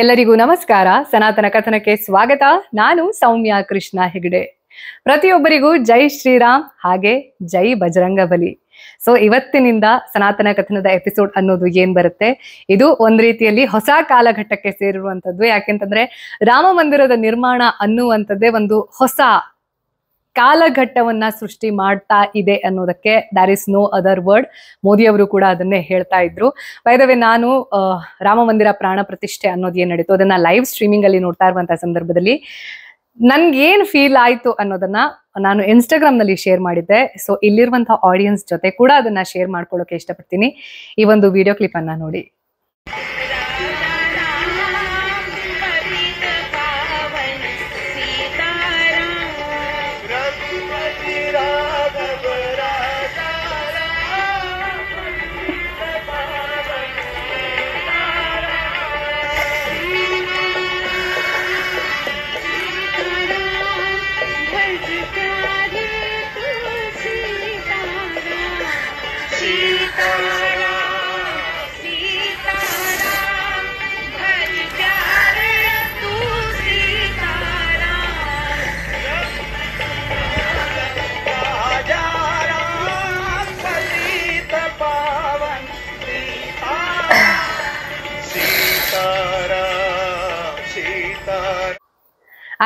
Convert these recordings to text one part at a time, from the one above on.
ಎಲ್ಲರಿಗೂ ನಮಸ್ಕಾರ ಸನಾತನ ಕಥನಕ್ಕೆ ಸ್ವಾಗತ ನಾನು ಸೌಮ್ಯ ಕೃಷ್ಣ ಹೆಗ್ಡೆ ಪ್ರತಿಯೊಬ್ಬರಿಗೂ ಜೈ ಶ್ರೀರಾಮ್ ಹಾಗೆ ಜೈ ಬಜರಂಗ ಬಲಿ ಸೊ ಇವತ್ತಿನಿಂದ ಸನಾತನ ಕಥನದ ಎಪಿಸೋಡ್ ಅನ್ನೋದು ಏನ್ ಬರುತ್ತೆ ಇದು ಒಂದ್ ರೀತಿಯಲ್ಲಿ ಹೊಸ ಕಾಲಘಟ್ಟಕ್ಕೆ ಸೇರಿರುವಂತದ್ದು ಯಾಕೆಂತಂದ್ರೆ ರಾಮ ಮಂದಿರದ ನಿರ್ಮಾಣ ಅನ್ನುವಂಥದ್ದೇ ಒಂದು ಹೊಸ ಕಾಲಘಟ್ಟವನ್ನ ಸೃಷ್ಟಿ ಮಾಡ್ತಾ ಇದೆ ಅನ್ನೋದಕ್ಕೆ there is no other word Modi ಅವರು ಕೂಡ ಅದನ್ನೇ ಹೇಳ್ತಾ ಇದ್ರು ವೈದವೇ ನಾನು ರಾಮ ಮಂದಿರ ಪ್ರಾಣ ಪ್ರತಿಷ್ಠೆ ಅನ್ನೋದು ಏನ್ ನಡೀತು ಅದನ್ನ ಲೈವ್ ಸ್ಟ್ರೀಮಿಂಗ್ ಅಲ್ಲಿ ನೋಡ್ತಾ ಇರುವಂತಹ ಸಂದರ್ಭದಲ್ಲಿ ನನ್ಗೇನ್ ಫೀಲ್ ಆಯ್ತು ಅನ್ನೋದನ್ನ ನಾನು ಇನ್ಸ್ಟಾಗ್ರಾಮ್ ನಲ್ಲಿ ಶೇರ್ ಮಾಡಿದ್ದೆ ಸೊ ಇಲ್ಲಿರುವಂತಹ ಆಡಿಯನ್ಸ್ ಜೊತೆ ಕೂಡ ಅದನ್ನ ಶೇರ್ ಮಾಡ್ಕೊಳ್ಳೋಕೆ ಇಷ್ಟಪಡ್ತೀನಿ ಈ ಒಂದು ವಿಡಿಯೋ ಕ್ಲಿಪ್ ಅನ್ನ ನೋಡಿ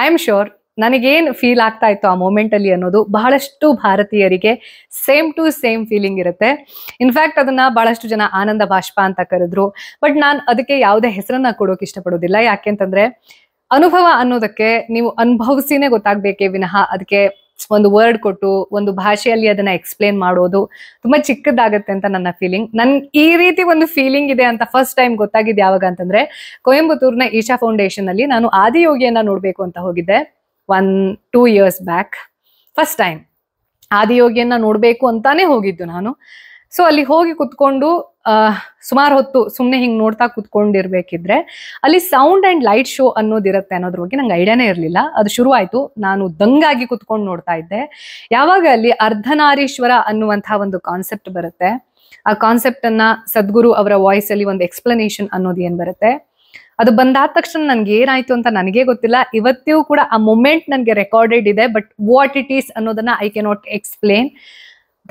ಆಮ್ ಶೋರ್ ನನಗೇನು ಫೀಲ್ ಆಗ್ತಾ ಇತ್ತು ಆ ಮೂಮೆಂಟ್ ಅಲ್ಲಿ ಅನ್ನೋದು ಬಹಳಷ್ಟು ಭಾರತೀಯರಿಗೆ ಸೇಮ್ ಟು ಸೇಮ್ ಫೀಲಿಂಗ್ ಇರುತ್ತೆ ಇನ್ಫ್ಯಾಕ್ಟ್ ಅದನ್ನ ಬಹಳಷ್ಟು ಜನ ಆನಂದ ಬಾಷ್ಪ ಅಂತ ಕರೆದ್ರು ಬಟ್ ನಾನು ಅದಕ್ಕೆ ಯಾವುದೇ ಹೆಸರನ್ನ ಕೊಡೋಕೆ ಇಷ್ಟಪಡೋದಿಲ್ಲ ಯಾಕೆಂತಂದ್ರೆ ಅನುಭವ ಅನ್ನೋದಕ್ಕೆ ನೀವು ಅನುಭವಿಸಿನೇ ಗೊತ್ತಾಗ್ಬೇಕೇ ವಿನಃ ಅದಕ್ಕೆ ಒಂದು ವರ್ಡ್ ಕೊಟ್ಟು ಒಂದು ಭಾಷೆಯಲ್ಲಿ ಅದನ್ನ ಎಕ್ಸ್ಪ್ಲೇನ್ ಮಾಡೋದು ತುಂಬಾ ಚಿಕ್ಕದಾಗತ್ತೆ ಅಂತ ನನ್ನ ಫೀಲಿಂಗ್ ನನ್ ಈ ರೀತಿ ಒಂದು ಫೀಲಿಂಗ್ ಇದೆ ಅಂತ ಫಸ್ಟ್ ಟೈಮ್ ಗೊತ್ತಾಗಿದ್ದು ಯಾವಾಗ ಅಂತಂದ್ರೆ ಕೊಯಂಬತ್ತೂರ್ನ ಈಶಾ ಫೌಂಡೇಶನ್ ಅಲ್ಲಿ ನಾನು ಆದಿಯೋಗಿಯನ್ನ ನೋಡ್ಬೇಕು ಅಂತ ಹೋಗಿದ್ದೆ one two years back first time ಆದಿಯೋಗಿಯನ್ನ ನೋಡ್ಬೇಕು ಅಂತಾನೆ ಹೋಗಿದ್ದು ನಾನು ಸೊ ಅಲ್ಲಿ ಹೋಗಿ ಕುತ್ಕೊಂಡು ಸುಮಾರು ಹೊತ್ತು ಸುಮ್ಮನೆ ಹಿಂಗೆ ನೋಡ್ತಾ ಕುತ್ಕೊಂಡಿರ್ಬೇಕಿದ್ರೆ ಅಲ್ಲಿ ಸೌಂಡ್ ಅಂಡ್ ಲೈಟ್ ಶೋ ಅನ್ನೋದಿರುತ್ತೆ ಅನ್ನೋದ್ರ ಬಗ್ಗೆ ನಂಗೆ ಐಡಿಯಾನೇ ಇರಲಿಲ್ಲ ಅದು ಶುರು ಆಯ್ತು ನಾನು ದಂಗಾಗಿ ಕುತ್ಕೊಂಡು ನೋಡ್ತಾ ಇದ್ದೆ ಯಾವಾಗ ಅಲ್ಲಿ ಅರ್ಧನಾರೀಶ್ವರ ಅನ್ನುವಂತಹ ಒಂದು ಕಾನ್ಸೆಪ್ಟ್ ಬರುತ್ತೆ ಆ ಕಾನ್ಸೆಪ್ಟ್ ಅನ್ನ ಸದ್ಗುರು ಅವರ ವಾಯ್ಸ್ ಅಲ್ಲಿ ಒಂದು ಎಕ್ಸ್ಪ್ಲನೇಷನ್ ಅನ್ನೋದು ಏನ್ ಬರುತ್ತೆ ಅದು ಬಂದಾದ ತಕ್ಷಣ ನನ್ಗೆ ಏನಾಯ್ತು ಅಂತ ನನಗೆ ಗೊತ್ತಿಲ್ಲ ಇವತ್ತಿಗೂ ಕೂಡ ಆ ಮೊಮೆಂಟ್ ನನಗೆ ರೆಕಾರ್ಡೆಡ್ ಇದೆ ಬಟ್ ವಾಟ್ ಇಟ್ ಈಸ್ ಅನ್ನೋದನ್ನ ಐ ಕೆ ನಾಟ್ ಎಕ್ಸ್ಪ್ಲೇನ್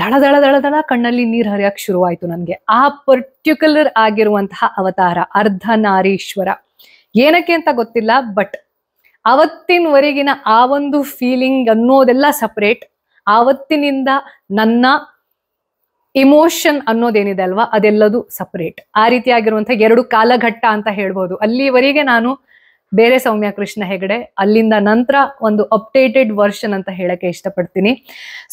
ದಳ ದಳ ದಳ ದಳ ಕಣ್ಣಲ್ಲಿ ನೀರು ಹರಿಯಕ್ಕೆ ಶುರುವಾಯಿತು ನನಗೆ ಆ ಪರ್ಟಿಕ್ಯುಲರ್ ಆಗಿರುವಂತಹ ಅವತಾರ ಅರ್ಧನಾರೀಶ್ವರ ಏನಕ್ಕೆ ಅಂತ ಗೊತ್ತಿಲ್ಲ ಬಟ್ ಅವತ್ತಿನವರೆಗಿನ ಆ ಒಂದು ಫೀಲಿಂಗ್ ಅನ್ನೋದೆಲ್ಲ ಸಪ್ರೇಟ್ ಆವತ್ತಿನಿಂದ ನನ್ನ ಇಮೋಷನ್ ಅನ್ನೋದೇನಿದೆ ಅಲ್ವಾ ಅದೆಲ್ಲದು ಸಪ್ರೇಟ್ ಆ ರೀತಿಯಾಗಿರುವಂತಹ ಎರಡು ಕಾಲಘಟ್ಟ ಅಂತ ಹೇಳ್ಬೋದು ಅಲ್ಲಿವರೆಗೆ ನಾನು ಬೇರೆ ಸೌಮ್ಯ ಕೃಷ್ಣ ಹೆಗಡೆ ಅಲ್ಲಿಂದ ನಂತರ ಒಂದು ಅಪ್ಡೇಟೆಡ್ ವರ್ಷನ್ ಅಂತ ಹೇಳಕ್ಕೆ ಇಷ್ಟಪಡ್ತೀನಿ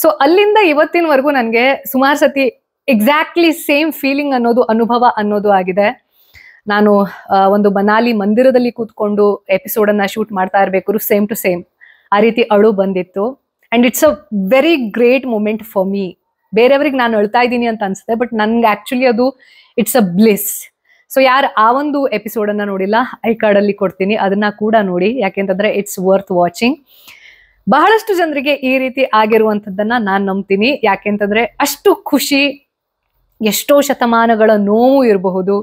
ಸೊ ಅಲ್ಲಿಂದ ಇವತ್ತಿನವರೆಗೂ ನನಗೆ ಸುಮಾರು ಸತಿ ಎಕ್ಸಾಕ್ಟ್ಲಿ ಸೇಮ್ ಫೀಲಿಂಗ್ ಅನ್ನೋದು ಅನುಭವ ಅನ್ನೋದು ಆಗಿದೆ ನಾನು ಒಂದು ಬನಾಲಿ ಮಂದಿರದಲ್ಲಿ ಕೂತ್ಕೊಂಡು ಎಪಿಸೋಡ್ ಅನ್ನ ಶೂಟ್ ಮಾಡ್ತಾ ಇರಬೇಕು ಸೇಮ್ ಟು ಸೇಮ್ ಆ ರೀತಿ ಅಳು ಬಂದಿತ್ತು and it's a very great moment for me ಬೇರೆಯವ್ರಿಗೆ ನಾನು ಅಳ್ತಾ ಇದ್ದೀನಿ ಅಂತ ಅನ್ಸುತ್ತೆ ಬಟ್ ನನ್ಗೆ ಆಕ್ಚುಲಿ ಅದು ಇಟ್ಸ್ ಅ ಬ್ಲಿಸ್ ಸೊ ಯಾರು ಆ ಒಂದು ಎಪಿಸೋಡ್ ಅನ್ನ ನೋಡಿಲ್ಲ ಐ ಕಾರ್ಡ್ ಅಲ್ಲಿ ಕೊಡ್ತೀನಿ ಅದನ್ನ ಕೂಡ ನೋಡಿ ಯಾಕೆಂತಂದ್ರೆ ಇಟ್ಸ್ ವರ್ತ್ ವಾಚಿಂಗ್ ಬಹಳಷ್ಟು ಜನರಿಗೆ ಈ ರೀತಿ ಆಗಿರುವಂತದ್ದನ್ನ ನಾನ್ ನಂಬ್ತೀನಿ ಯಾಕೆಂತಂದ್ರೆ ಅಷ್ಟು ಖುಷಿ ಎಷ್ಟೋ ಶತಮಾನಗಳ ನೋವು ಇರಬಹುದು